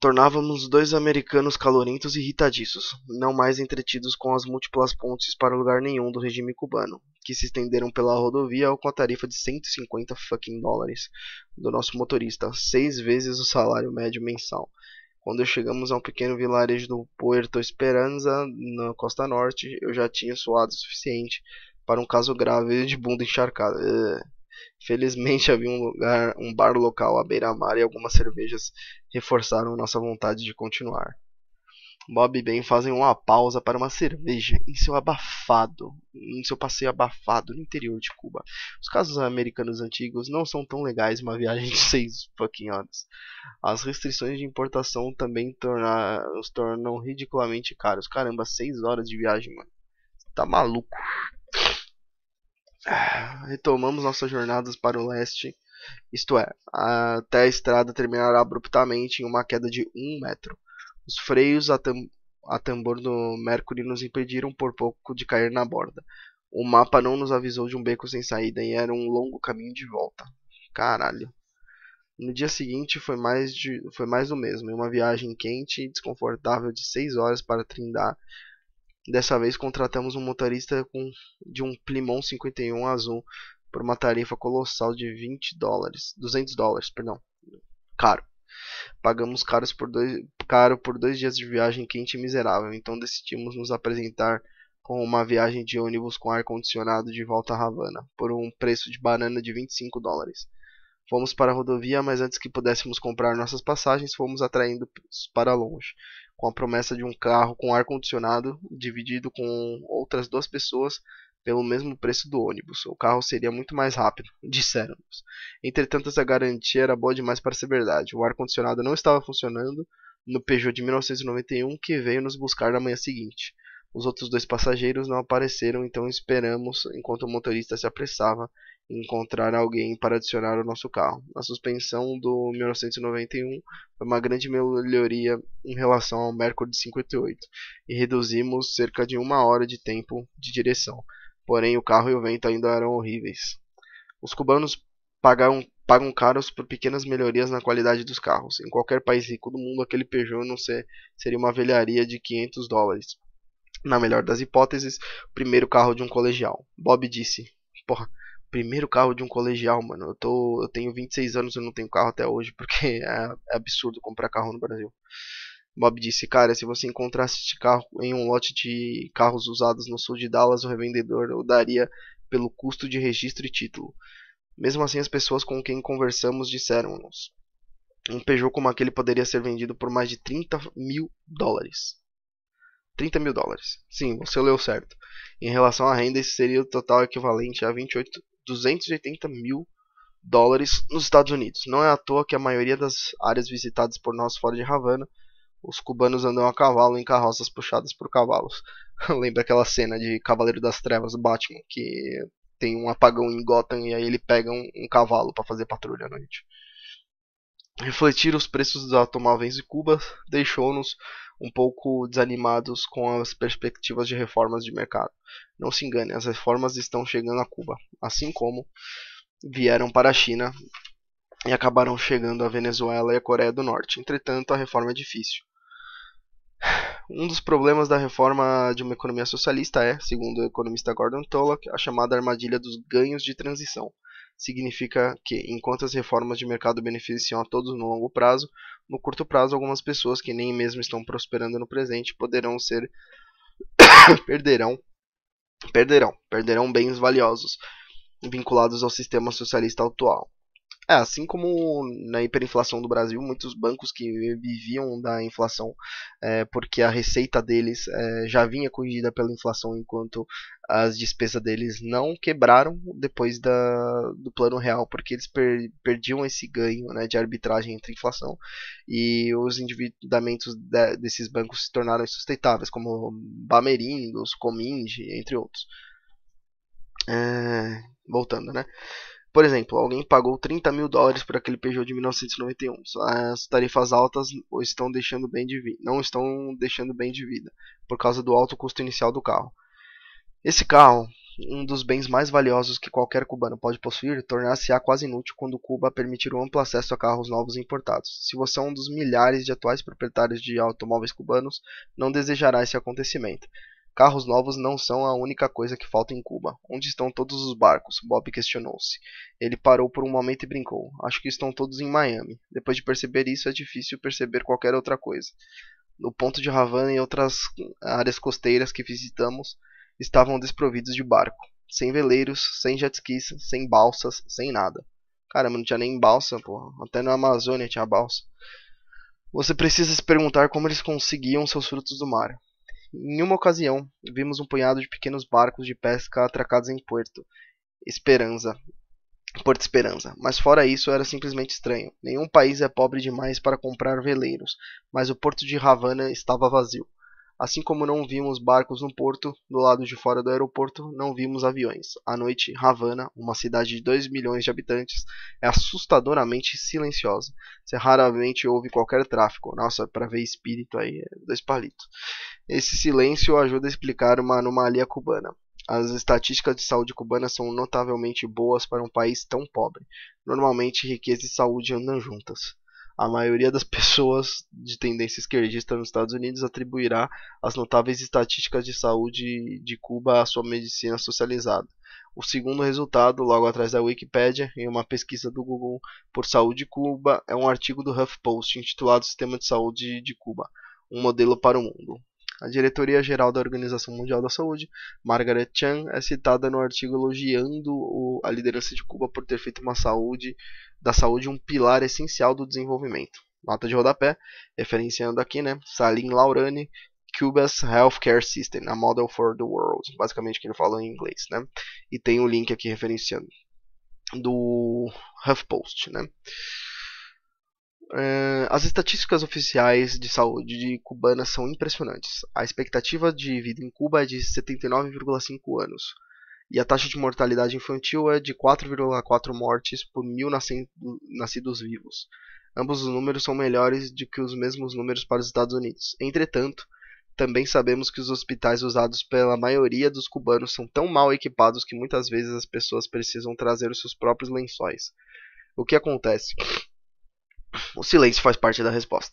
S1: tornávamos dois americanos calorentos e irritadiços, não mais entretidos com as múltiplas pontes para lugar nenhum do regime cubano, que se estenderam pela rodovia com a tarifa de 150 fucking dólares do nosso motorista, seis vezes o salário médio mensal, quando chegamos a um pequeno vilarejo do Puerto Esperanza, na costa norte, eu já tinha suado o suficiente para um caso grave de bunda encharcada. É, felizmente <laughs> havia um lugar, um bar local à beira-mar e algumas cervejas reforçaram nossa vontade de continuar. Bob e Ben fazem uma pausa para uma cerveja em seu abafado, em seu passeio abafado no interior de Cuba. Os casos americanos antigos não são tão legais uma viagem de 6 <laughs> fucking horas. As restrições de importação também torna, os tornam ridiculamente caros. Caramba, 6 horas de viagem, mano. Tá maluco. Ah, retomamos nossas jornadas para o leste, isto é, até a estrada terminar abruptamente em uma queda de 1 um metro. Os freios a, tam a tambor do Mercury nos impediram por pouco de cair na borda. O mapa não nos avisou de um beco sem saída e era um longo caminho de volta. Caralho. No dia seguinte foi mais, de, foi mais o mesmo. Uma viagem quente e desconfortável de seis horas para Trindade. Dessa vez contratamos um motorista com, de um Plimon 51 azul por uma tarifa colossal de 20 dólares, 200 dólares, perdão, caro. Pagamos caros por, dois, caro por dois dias de viagem quente e miserável, então decidimos nos apresentar com uma viagem de ônibus com ar-condicionado de volta a Havana, por um preço de banana de 25 dólares. Fomos para a rodovia, mas antes que pudéssemos comprar nossas passagens, fomos atraindo para longe, com a promessa de um carro com ar-condicionado dividido com outras duas pessoas pelo mesmo preço do ônibus. O carro seria muito mais rápido, <laughs> disseram-nos. Entretanto, essa garantia era boa demais para ser verdade. O ar-condicionado não estava funcionando, no Peugeot de 1991 que veio nos buscar na manhã seguinte. Os outros dois passageiros não apareceram, então esperamos enquanto o motorista se apressava em encontrar alguém para adicionar ao nosso carro. A suspensão do 1991 foi uma grande melhoria em relação ao Mercury de 58 e reduzimos cerca de uma hora de tempo de direção. Porém, o carro e o vento ainda eram horríveis. Os cubanos pagaram pagam caros por pequenas melhorias na qualidade dos carros. Em qualquer país rico do mundo, aquele Peugeot não ser, seria uma velharia de 500 dólares. Na melhor das hipóteses, primeiro carro de um colegial. Bob disse: Porra, primeiro carro de um colegial, mano. Eu, tô, eu tenho 26 anos e não tenho carro até hoje, porque <laughs> é, é, absurdo comprar carro no Brasil. Bob disse: Cara, se você encontrasse este carro em um lote de carros usados no sul de Dallas, o revendedor o daria pelo custo de registro e título. Mesmo assim, as pessoas com quem conversamos disseram-nos. Um Peugeot como aquele poderia ser vendido por mais de 30 mil dólares. 30 mil dólares. Sim, você leu certo. Em relação à renda, esse seria o total equivalente a 28, 280 mil dólares nos Estados Unidos. Não é à toa que a maioria das áreas visitadas por nós fora de Havana, os cubanos andam a cavalo em carroças puxadas por cavalos. <laughs> Lembra aquela cena de Cavaleiro das Trevas, Batman, que tem um apagão em Gotham e aí ele pega um, um cavalo para fazer patrulha à noite. Refletir os preços dos automóveis de Cuba deixou-nos um pouco desanimados com as perspectivas de reformas de mercado. Não se engane, as reformas estão chegando a Cuba, assim como vieram para a China e acabaram chegando à Venezuela e à Coreia do Norte. Entretanto, a reforma é difícil. Um dos problemas da reforma de uma economia socialista é, segundo o economista Gordon Tullock, a chamada armadilha dos ganhos de transição. Significa que, enquanto as reformas de mercado beneficiam a todos no longo prazo, no curto prazo algumas pessoas que nem mesmo estão prosperando no presente poderão ser <coughs> perderão perderão perderão bens valiosos vinculados ao sistema socialista atual. É, assim como na hiperinflação do Brasil, muitos bancos que viviam da inflação, é, porque a receita deles é, já vinha corrigida pela inflação, enquanto as despesas deles não quebraram depois da, do plano real, porque eles per, perdiam esse ganho né, de arbitragem entre inflação e os endividamentos de, desses bancos se tornaram insustentáveis, como Bamerindos, Cominge, entre outros. É, voltando, né? Por exemplo, alguém pagou 30 mil dólares por aquele Peugeot de 1991. As tarifas altas estão deixando bem de não estão deixando bem de vida por causa do alto custo inicial do carro. Esse carro, um dos bens mais valiosos que qualquer cubano pode possuir, tornar-se-á quase inútil quando Cuba permitir um amplo acesso a carros novos importados. Se você é um dos milhares de atuais proprietários de automóveis cubanos, não desejará esse acontecimento. Carros novos não são a única coisa que falta em Cuba. Onde estão todos os barcos? Bob questionou-se. Ele parou por um momento e brincou. Acho que estão todos em Miami. Depois de perceber isso, é difícil perceber qualquer outra coisa. No ponto de Havana e outras áreas costeiras que visitamos estavam desprovidos de barco. Sem veleiros, sem jet skis, sem balsas, sem nada. Caramba, não tinha nem balsa, porra. Até na Amazônia tinha balsa. Você precisa se perguntar como eles conseguiam seus frutos do mar. Em uma ocasião, vimos um punhado de pequenos barcos de pesca atracados em Porto Esperança. Porto Esperança. Mas fora isso, era simplesmente estranho. Nenhum país é pobre demais para comprar veleiros, mas o porto de Havana estava vazio. Assim como não vimos barcos no porto, do lado de fora do aeroporto não vimos aviões. À noite, Havana, uma cidade de 2 milhões de habitantes, é assustadoramente silenciosa. Você raramente ouve qualquer tráfego. Nossa, para ver espírito aí, é dois palitos. Esse silêncio ajuda a explicar uma anomalia cubana. As estatísticas de saúde cubana são notavelmente boas para um país tão pobre. Normalmente, riqueza e saúde andam juntas a maioria das pessoas de tendência esquerdista nos Estados Unidos atribuirá as notáveis estatísticas de saúde de Cuba à sua medicina socializada. O segundo resultado, logo atrás da Wikipédia, em uma pesquisa do Google por saúde Cuba, é um artigo do HuffPost intitulado Sistema de Saúde de Cuba: Um modelo para o mundo. A diretoria-geral da Organização Mundial da Saúde, Margaret Chan, é citada no artigo elogiando a liderança de Cuba por ter feito uma saúde da saúde um pilar essencial do desenvolvimento. Nota de rodapé, referenciando aqui, né, Salim Laurani, Cuba's Healthcare System, a Model for the World, basicamente que ele fala em inglês, né? E tem o um link aqui referenciando do HuffPost, né? Uh, as estatísticas oficiais de saúde de cubanas são impressionantes. A expectativa de vida em Cuba é de 79,5 anos. E a taxa de mortalidade infantil é de 4,4 mortes por mil nascidos vivos. Ambos os números são melhores do que os mesmos números para os Estados Unidos. Entretanto, também sabemos que os hospitais usados pela maioria dos cubanos são tão mal equipados que muitas vezes as pessoas precisam trazer os seus próprios lençóis. O que acontece? O silêncio faz parte da resposta.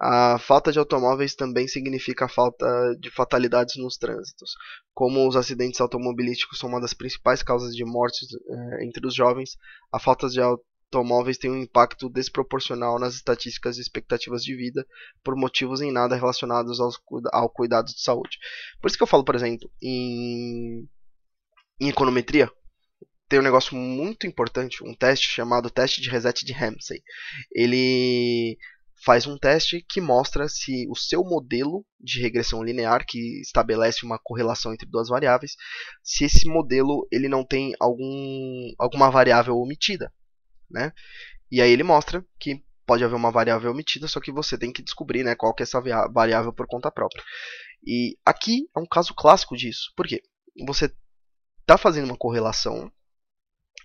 S1: A falta de automóveis também significa a falta de fatalidades nos trânsitos. Como os acidentes automobilísticos são uma das principais causas de mortes eh, entre os jovens, a falta de automóveis tem um impacto desproporcional nas estatísticas e expectativas de vida por motivos em nada relacionados aos, ao cuidado de saúde. Por isso que eu falo, por exemplo, em, em econometria, tem um negócio muito importante, um teste chamado teste de reset de Ramsey. Ele faz um teste que mostra se o seu modelo de regressão linear, que estabelece uma correlação entre duas variáveis, se esse modelo ele não tem algum, alguma variável omitida. Né? E aí ele mostra que pode haver uma variável omitida, só que você tem que descobrir né, qual que é essa variável por conta própria. E aqui é um caso clássico disso. Por quê? Você está fazendo uma correlação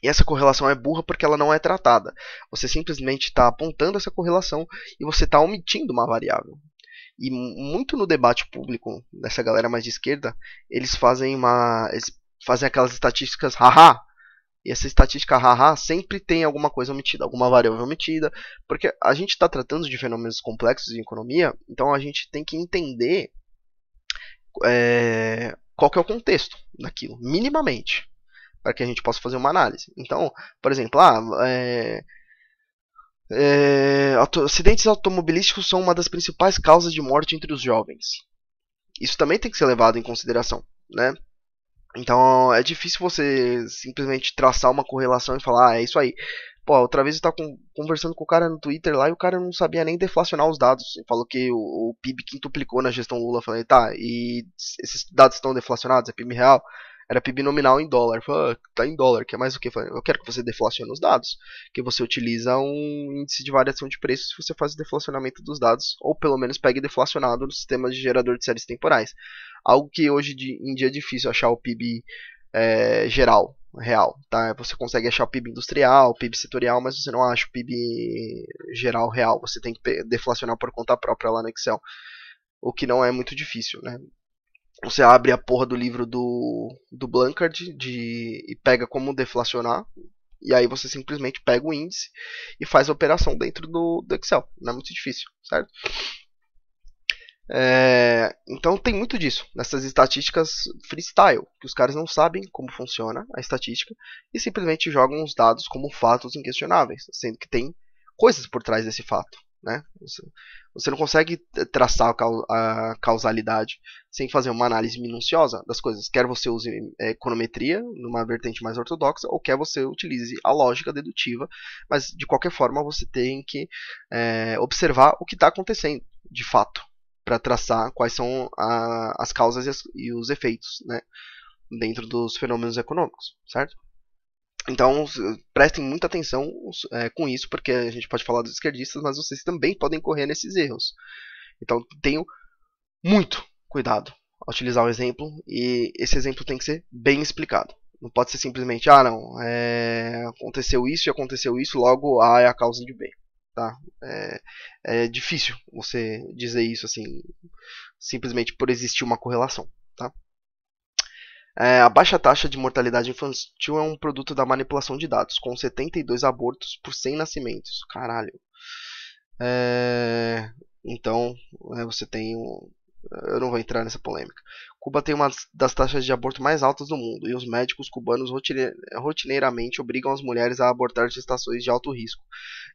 S1: e essa correlação é burra porque ela não é tratada. Você simplesmente está apontando essa correlação e você está omitindo uma variável. E muito no debate público dessa galera mais de esquerda, eles fazem uma. Eles fazem aquelas estatísticas haha. E essa estatística haha sempre tem alguma coisa omitida, alguma variável omitida, porque a gente está tratando de fenômenos complexos em economia, então a gente tem que entender é, qual que é o contexto daquilo, minimamente para que a gente possa fazer uma análise. Então, por exemplo, ah, é, é, auto acidentes automobilísticos são uma das principais causas de morte entre os jovens. Isso também tem que ser levado em consideração, né? Então é difícil você simplesmente traçar uma correlação e falar, ah, é isso aí. Pô, outra vez eu estava conversando com o cara no Twitter lá e o cara não sabia nem deflacionar os dados. Ele falou que o, o PIB quintuplicou na gestão Lula. Eu falei, tá, e esses dados estão deflacionados? É PIB real? Era PIB nominal em dólar. Falei, ah, tá em dólar, quer mais o que? Eu quero que você deflacione os dados. Que você utiliza um índice de variação de preços se você faz o deflacionamento dos dados, ou pelo menos pegue deflacionado no sistema de gerador de séries temporais. Algo que hoje em dia é difícil achar o PIB é, eh, geral, real. Tá? Você consegue achar o PIB industrial, o PIB setorial, mas você não acha o PIB geral real. Você tem que deflacionar por conta própria lá no Excel. O que não é muito difícil, né? você abre a porra do livro do, do Blancard de, e pega como deflacionar. E aí você simplesmente pega o índice e faz a operação dentro do, do Excel. Não é muito difícil, certo? É, então tem muito disso, nessas estatísticas freestyle, que os caras não sabem como funciona a estatística e simplesmente jogam os dados como fatos inquestionáveis, sendo que tem coisas por trás desse fato. Né? Você não consegue traçar a causalidade sem fazer uma análise minuciosa das coisas. Quer você use é, econometria numa vertente mais ortodoxa, ou quer você utilize a lógica dedutiva, mas de qualquer forma você tem que é, observar o que está acontecendo de fato para traçar quais são a, as causas e, as, e os efeitos né, dentro dos fenômenos econômicos, certo? Então, prestem muita atenção é, com isso, porque a gente pode falar dos esquerdistas, mas vocês também podem correr nesses erros. Então, tenham muito cuidado ao utilizar o exemplo, e esse exemplo tem que ser bem explicado. Não pode ser simplesmente, ah, não, é, aconteceu isso e aconteceu isso, logo A é a causa de B. Tá? É, é difícil você dizer isso assim, simplesmente por existir uma correlação. Tá? É, a baixa taxa de mortalidade infantil é um produto da manipulação de dados, com 72 abortos por 100 nascimentos. Caralho. É, então, é, você tem um, eu não vou entrar nessa polêmica. Cuba tem uma das taxas de aborto mais altas do mundo, e os médicos cubanos rotineiramente obrigam as mulheres a abortar gestações de alto risco,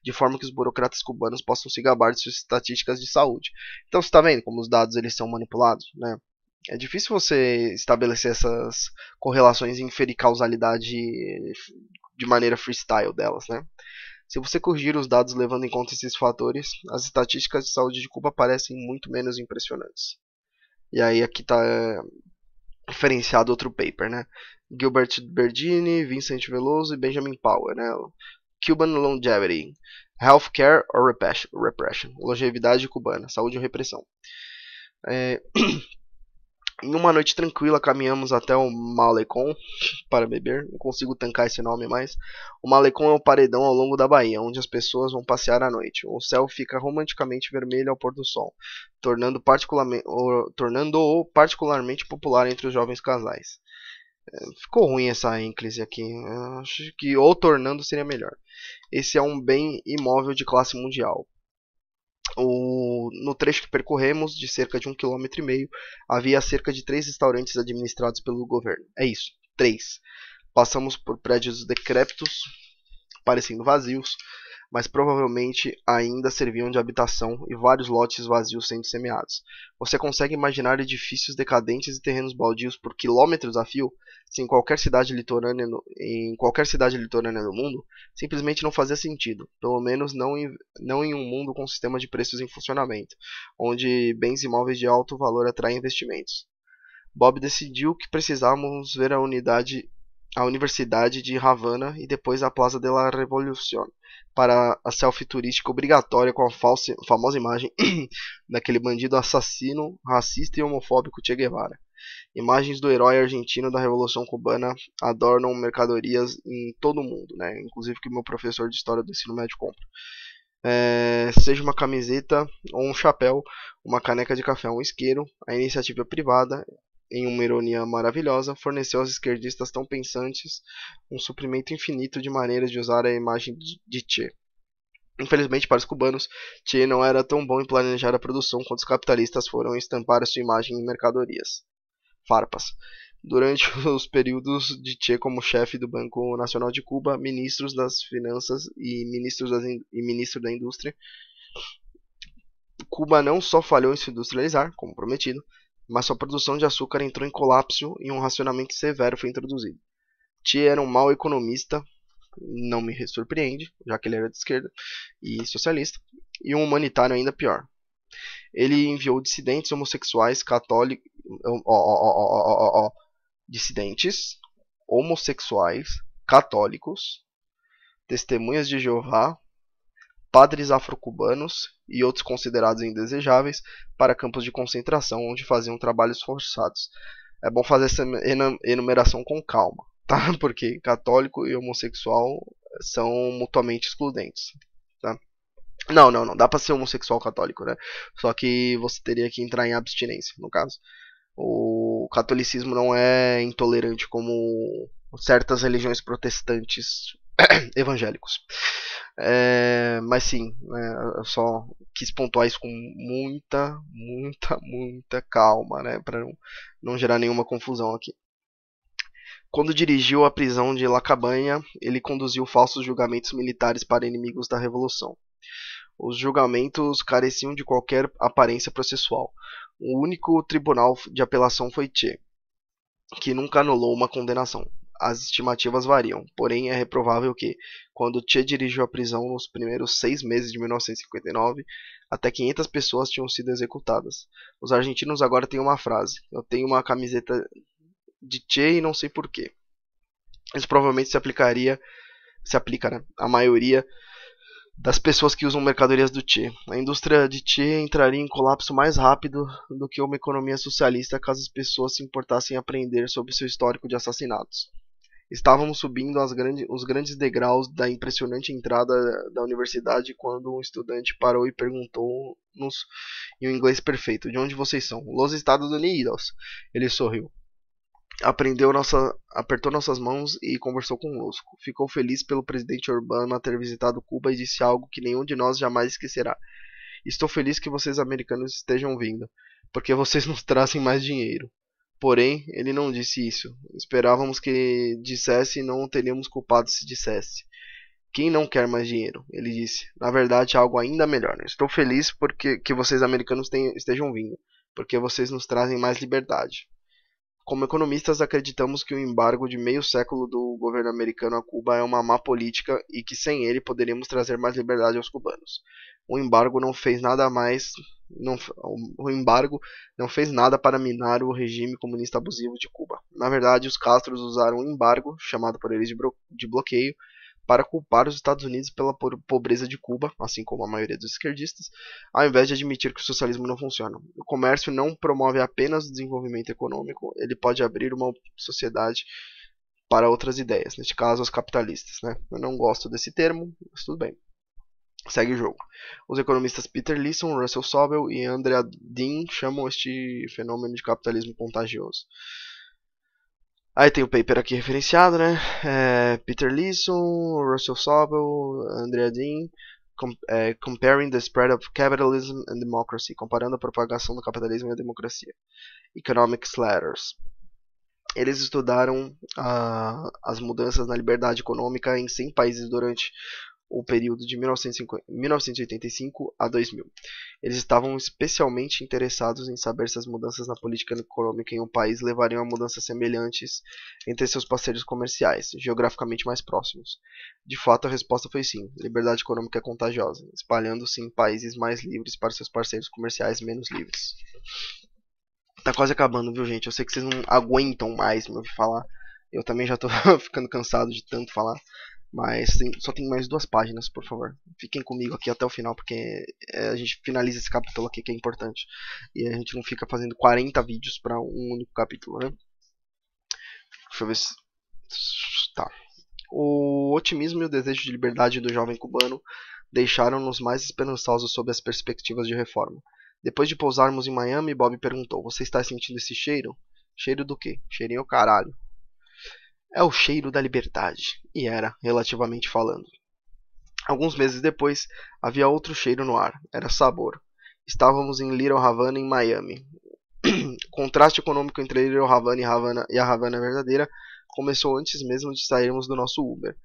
S1: de forma que os burocratas cubanos possam se gabar de suas estatísticas de saúde. Então você está vendo como os dados eles são manipulados, né? é difícil você estabelecer essas correlações e inferir causalidade de maneira freestyle delas, né? Se você corrigir os dados levando em conta esses fatores, as estatísticas de saúde de Cuba parecem muito menos impressionantes. E aí aqui está é, referenciado outro paper, né? Gilbert Berdini, Vincent Veloso e Benjamin Power, né? Cuban Longevity, Healthcare or Repression, Longevidade cubana, saúde ou repressão. É... <clears throat> Em uma noite tranquila, caminhamos até o Malecon para beber. Não consigo tancar esse nome mais. O Malecon é um paredão ao longo da Bahia, onde as pessoas vão passear à noite. O céu fica romanticamente vermelho ao pôr do sol, tornando-o particularmente, tornando particularmente popular entre os jovens casais. É, ficou ruim essa ínclise aqui. Eu acho que ou tornando seria melhor. Esse é um bem imóvel de classe mundial o, no trecho que percorremos, de cerca de um quilômetro e meio, havia cerca de três restaurantes administrados pelo governo. É isso, três. Passamos por prédios decrépitos, parecendo vazios, mas provavelmente ainda serviam de habitação e vários lotes vazios sendo semeados. Você consegue imaginar edifícios decadentes e terrenos baldios por quilômetros a fio? Se em qualquer cidade litorânea, no, em qualquer cidade litorânea do mundo, simplesmente não fazia sentido, pelo menos não em, não em um mundo com sistema de preços em funcionamento, onde bens imóveis de alto valor atraem investimentos. Bob decidiu que precisávamos ver a unidade a Universidade de Havana e depois a Plaza de la Revolución para a selfie turística obrigatória com a falsa, famosa imagem <clears throat> daquele bandido assassino, racista e homofóbico Che Guevara. Imagens do herói argentino da Revolução Cubana adornam mercadorias em todo o mundo, né? inclusive que meu professor de História do Ensino Médio compra. É, seja uma camiseta ou um chapéu, uma caneca de café, um isqueiro, a iniciativa é privada em uma ironia maravilhosa, forneceu aos esquerdistas tão pensantes um suprimento infinito de maneiras de usar a imagem de Che. Infelizmente para os cubanos, Che não era tão bom em planejar a produção quanto os capitalistas foram em estampar a sua imagem em mercadorias. Farpas. Durante <laughs> os períodos de Che como chefe do Banco Nacional de Cuba, ministros das Finanças e, ministros das e ministro da Indústria, Cuba não só falhou em se industrializar, como prometido, mas sua produção de açúcar entrou em colapso e um racionamento severo foi introduzido. Tia era um mau economista, não me surpreende, já que ele era de esquerda e socialista, e um humanitário ainda pior. Ele enviou dissidentes homossexuais católicos. Oh, oh, oh, dissidentes homossexuais católicos, testemunhas de Jeová padres afro-cubanos e outros considerados indesejáveis para campos de concentração onde faziam trabalhos forçados. É bom fazer essa enumeração com calma, tá? <laughs> Porque católico e homossexual são mutuamente excludentes, tá? Não, não, não. Dá para ser homossexual católico, né? Só que você teria que entrar em abstinência, no caso. O catolicismo não é intolerante como certas religiões protestantes <clears throat> evangélicos. É, mas sim, né, eu só quis pontuar isso com muita, muita, muita calma, né, para não, não gerar nenhuma confusão aqui. Quando dirigiu a prisão de La Cabanha, ele conduziu falsos julgamentos militares para inimigos da Revolução. Os julgamentos careciam de qualquer aparência processual. O único tribunal de apelação foi Che, que nunca anulou uma condenação as estimativas variam, porém é reprovável que, quando Che dirigiu a prisão nos primeiros seis meses de 1959, até 500 pessoas tinham sido executadas. Os argentinos agora têm uma frase: Eu tenho uma camiseta de Che e não sei porquê. Isso provavelmente se aplicaria, se aplica, né? A maioria das pessoas que usam mercadorias do Che. A indústria de Che entraria em colapso mais rápido do que uma economia socialista caso as pessoas se importassem em aprender sobre seu histórico de assassinatos estávamos subindo grande, os grandes degraus da impressionante entrada da universidade quando um estudante parou e perguntou-nos em um inglês perfeito: De onde vocês são? Los Estados Unidos. Ele sorriu. Aprendeu nossa, apertou nossas mãos e conversou conosco. Ficou feliz pelo presidente Urbano ter visitado Cuba e disse algo que nenhum de nós jamais esquecerá. Estou feliz que vocês americanos estejam vindo, porque vocês nos trazem mais dinheiro. Porém, ele não disse isso. Esperávamos que dissesse e não teríamos culpado se dissesse. Quem não quer mais dinheiro? Ele disse. Na verdade, algo ainda melhor. Estou feliz porque que vocês americanos tenham, estejam vindo, porque vocês nos trazem mais liberdade. Como economistas, acreditamos que o embargo de meio século do governo americano a Cuba é uma má política e que sem ele poderíamos trazer mais liberdade aos cubanos. O embargo não fez nada mais não, o embargo não fez nada para minar o regime comunista abusivo de Cuba. Na verdade, os Castros usaram o embargo, chamado por eles de, de bloqueio, para culpar os Estados Unidos pela pobreza de Cuba, assim como a maioria dos esquerdistas, ao invés de admitir que o socialismo não funciona. O comércio não promove apenas o desenvolvimento econômico, ele pode abrir uma sociedade para outras ideias, neste caso, os capitalistas. Né? Eu não gosto desse termo, mas tudo bem. Segue o jogo. Os economistas Peter Leeson, Russell Sobel e Andrea Dean chamam este fenômeno de capitalismo contagioso. Aí tem o paper aqui referenciado, né? É, Peter Leeson, Russell Sobel, Andrea Dean, com, é, Comparing the Spread of Capitalism and Democracy, comparando a propagação do capitalismo e a democracia. Economics Letters. Eles estudaram ah, as mudanças na liberdade econômica em 100 países durante o período de 1985 a 2000. Eles estavam especialmente interessados em saber se as mudanças na política econômica em um país levariam a mudanças semelhantes entre seus parceiros comerciais, geograficamente mais próximos. De fato, a resposta foi sim. Liberdade econômica é contagiosa, espalhando-se em países mais livres para seus parceiros comerciais menos livres. Tá quase acabando, viu, gente? Eu sei que vocês não aguentam mais me ouvir falar. Eu também já tô <laughs> ficando cansado de tanto falar. Mas tem, só tem mais duas páginas, por favor. Fiquem comigo aqui até o final, porque é, a gente finaliza esse capítulo aqui que é importante. E a gente não fica fazendo 40 vídeos para um único capítulo, né? Deixa eu ver se. Tá. O otimismo e o desejo de liberdade do jovem cubano deixaram-nos mais esperançosos sobre as perspectivas de reforma. Depois de pousarmos em Miami, Bob perguntou: Você está sentindo esse cheiro? Cheiro do quê? Cheirinho ao caralho é o cheiro da liberdade, e era, relativamente falando. Alguns meses depois, havia outro cheiro no ar, era sabor. Estávamos em Little Havana, em Miami. o <clears throat> contraste econômico entre Little Havana e, Havana e a Havana verdadeira começou antes mesmo de sairmos do nosso Uber.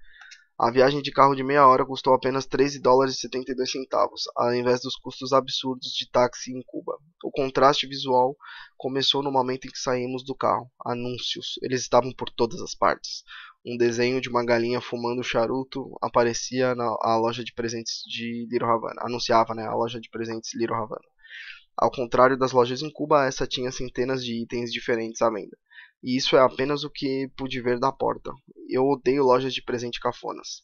S1: A viagem de carro de meia hora custou apenas 13 dólares e 72 centavos, ao invés dos custos absurdos de táxi em Cuba. O contraste visual começou no momento em que saímos do carro. Anúncios, eles estavam por todas as partes. Um desenho de uma galinha fumando charuto aparecia na a loja de presentes de Little Havana. Anunciava, né, a loja de presentes Little Havana. Ao contrário das lojas em Cuba, essa tinha centenas de itens diferentes à venda. E isso é apenas o que pude ver da porta. Eu odeio lojas de presente cafonas.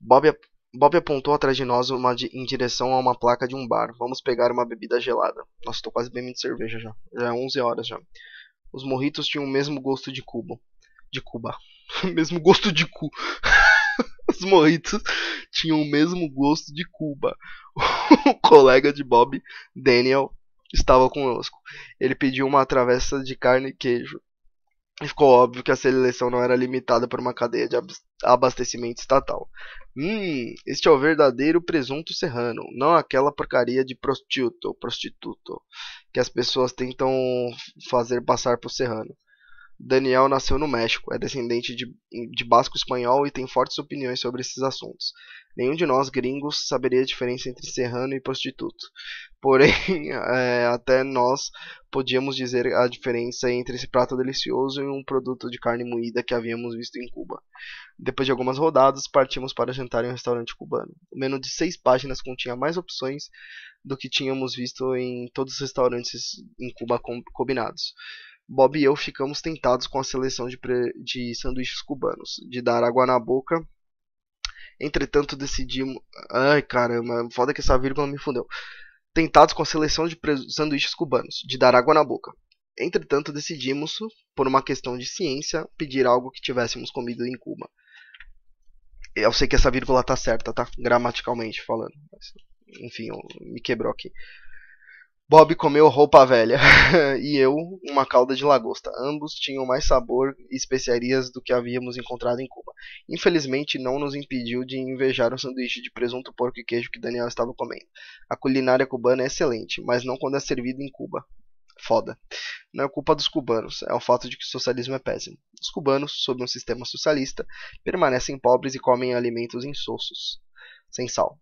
S1: Bob, Bob apontou atrás de nós uma em direção a uma placa de um bar. Vamos pegar uma bebida gelada. Nossa, estou quase bebendo cerveja já. Já é 11 horas já. Os morritos tinham o mesmo gosto de Cuba. De Cuba. <laughs> mesmo gosto de cu. <laughs> Os morritos tinham o mesmo gosto de Cuba. <laughs> o colega de Bob, Daniel, estava conosco. Ele pediu uma travessa de carne e queijo. E ficou óbvio que a seleção não era limitada por uma cadeia de abastecimento estatal. Hum, este é o verdadeiro presunto serrano, não aquela porcaria de prostituto, prostituto que as pessoas tentam fazer passar por serrano. Daniel nasceu no México, é descendente de, de basco espanhol e tem fortes opiniões sobre esses assuntos. Nenhum de nós gringos saberia a diferença entre serrano e prostituto. Porém, <laughs> é, até nós podíamos dizer a diferença entre esse prato delicioso e um produto de carne moída que havíamos visto em Cuba. Depois de algumas rodadas, partimos para jantar em um restaurante cubano. O menu de seis páginas continha mais opções do que tínhamos visto em todos os restaurantes em Cuba combinados. Bob e eu ficamos tentados com a seleção de, pre... de sanduíches cubanos, de dar água na boca. Entretanto, decidimos. Ai caramba, foda que essa vírgula me fundeu. Tentados com a seleção de pre... sanduíches cubanos, de dar água na boca. Entretanto, decidimos, por uma questão de ciência, pedir algo que tivéssemos comido em Cuba. Eu sei que essa vírgula tá certa, tá? Gramaticalmente falando. Mas, enfim, me quebrou aqui. Bob comeu roupa velha <laughs> e eu uma calda de lagosta. Ambos tinham mais sabor e especiarias do que havíamos encontrado em Cuba. Infelizmente, não nos impediu de invejar o sanduíche de presunto, porco e queijo que Daniel estava comendo. A culinária cubana é excelente, mas não quando é servida em Cuba. Foda. Não é culpa dos cubanos, é o fato de que o socialismo é péssimo. Os cubanos, sob um sistema socialista, permanecem pobres e comem alimentos insossos, sem sal.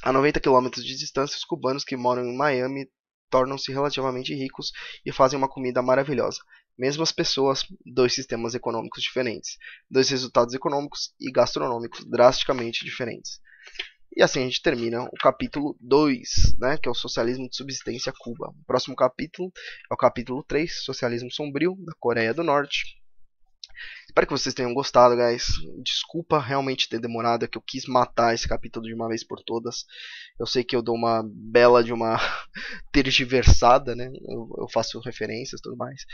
S1: A 90 km de distância, os cubanos que moram em Miami tornam-se relativamente ricos e fazem uma comida maravilhosa. Mesmas pessoas, dois sistemas econômicos diferentes, dois resultados econômicos e gastronômicos drasticamente diferentes. E assim a gente termina o capítulo 2, né, que é o socialismo de subsistência Cuba. O próximo capítulo é o capítulo 3, socialismo sombrio da Coreia do Norte. Espero que vocês tenham gostado, guys. Desculpa realmente ter demorado, é que eu quis matar esse capítulo de uma vez por todas. Eu sei que eu dou uma bela de uma <laughs> tergiversada, né? Eu, eu faço referências e tudo mais.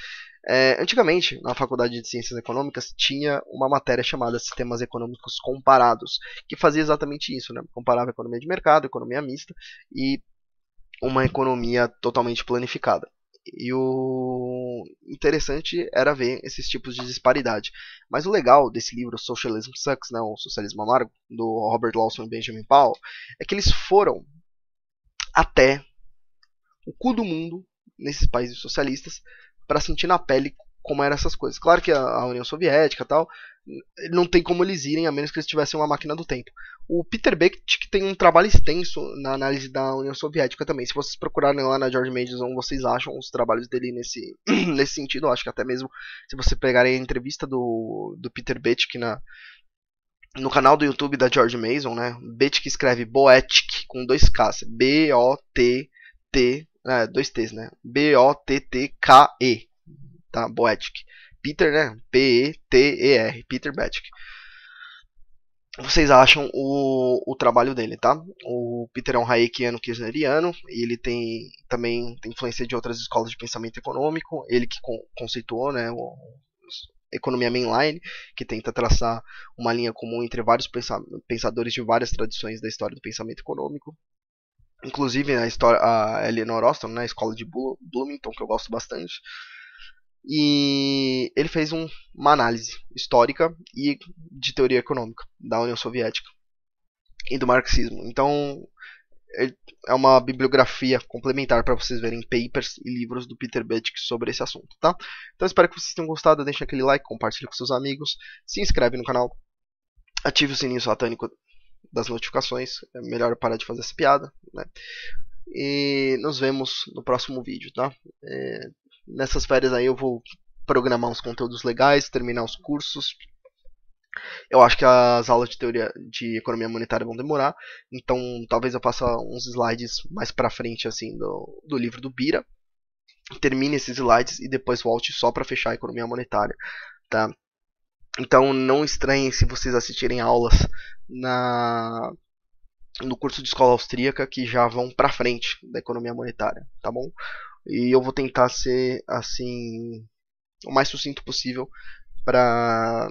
S1: É, antigamente, na Faculdade de Ciências Econômicas, tinha uma matéria chamada Sistemas Econômicos Comparados, que fazia exatamente isso, né? Comparava economia de mercado, economia mista e uma economia totalmente planificada. E o interessante era ver esses tipos de disparidade. Mas o legal desse livro, Socialism Sucks, né, o Socialismo Amargo, do Robert Lawson e Benjamin Powell, é que eles foram até o cu do mundo, nesses países socialistas, para sentir na pele como eram essas coisas. Claro que a, União Soviética tal, não tem como eles irem, a menos que eles tivessem uma máquina do tempo. O Peter Beck tem um trabalho extenso na análise da União Soviética também. Se vocês procurarem lá na George Mason, vocês acham os trabalhos dele nesse, <clears throat> nesse sentido. Eu acho que até mesmo se você pegarem a entrevista do, do Peter Beck na no canal do YouTube da George Mason, né? Becht que escreve Boetic com dois Ks, B O T T, é, dois T's, né? B O T T K E tá? Boetic. Peter, né? P-E-T-E-R. Peter Boetic. Vocês acham o, o trabalho dele, tá? O Peter é um Hayekiano Kirchneriano e ele tem também tem influência de outras escolas de pensamento econômico. Ele que con conceituou, né? O, economia mainline, que tenta traçar uma linha comum entre vários pensadores de várias tradições da história do pensamento econômico. Inclusive a, história, a Eleanor Ostrom, né, a escola de Bloomington, que eu gosto bastante, e ele fez um, uma análise histórica e de teoria econômica da União Soviética e do marxismo. Então, é uma bibliografia complementar para vocês verem papers e livros do Peter Betick sobre esse assunto, tá? Então espero que vocês tenham gostado, deixa aquele like, compartilhe com seus amigos, se inscreve no canal, ative o sininho satânico das notificações, é melhor parar de fazer essa piada, né? E nos vemos no próximo vídeo, tá? É, Nessas férias aí eu vou programar uns conteúdos legais, terminar os cursos. Eu acho que as aulas de teoria de economia monetária vão demorar, então talvez eu faça uns slides mais para frente assim do, do livro do Bira. Termine esses slides e depois volte só para fechar a economia monetária, tá? Então não estranhem se vocês assistirem aulas na no curso de escola austríaca que já vão para frente da economia monetária, tá bom? E eu vou tentar ser assim o mais sucinto possível para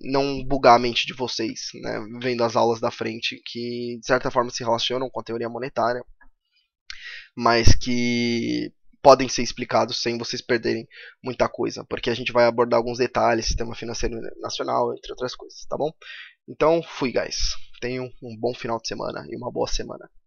S1: não bugar a mente de vocês, né? Vendo as aulas da frente que de certa forma se relacionam com a teoria monetária, mas que podem ser explicados sem vocês perderem muita coisa, porque a gente vai abordar alguns detalhes, sistema financeiro nacional, entre outras coisas, tá bom? Então, fui, guys. Tenham um bom final de semana e uma boa semana.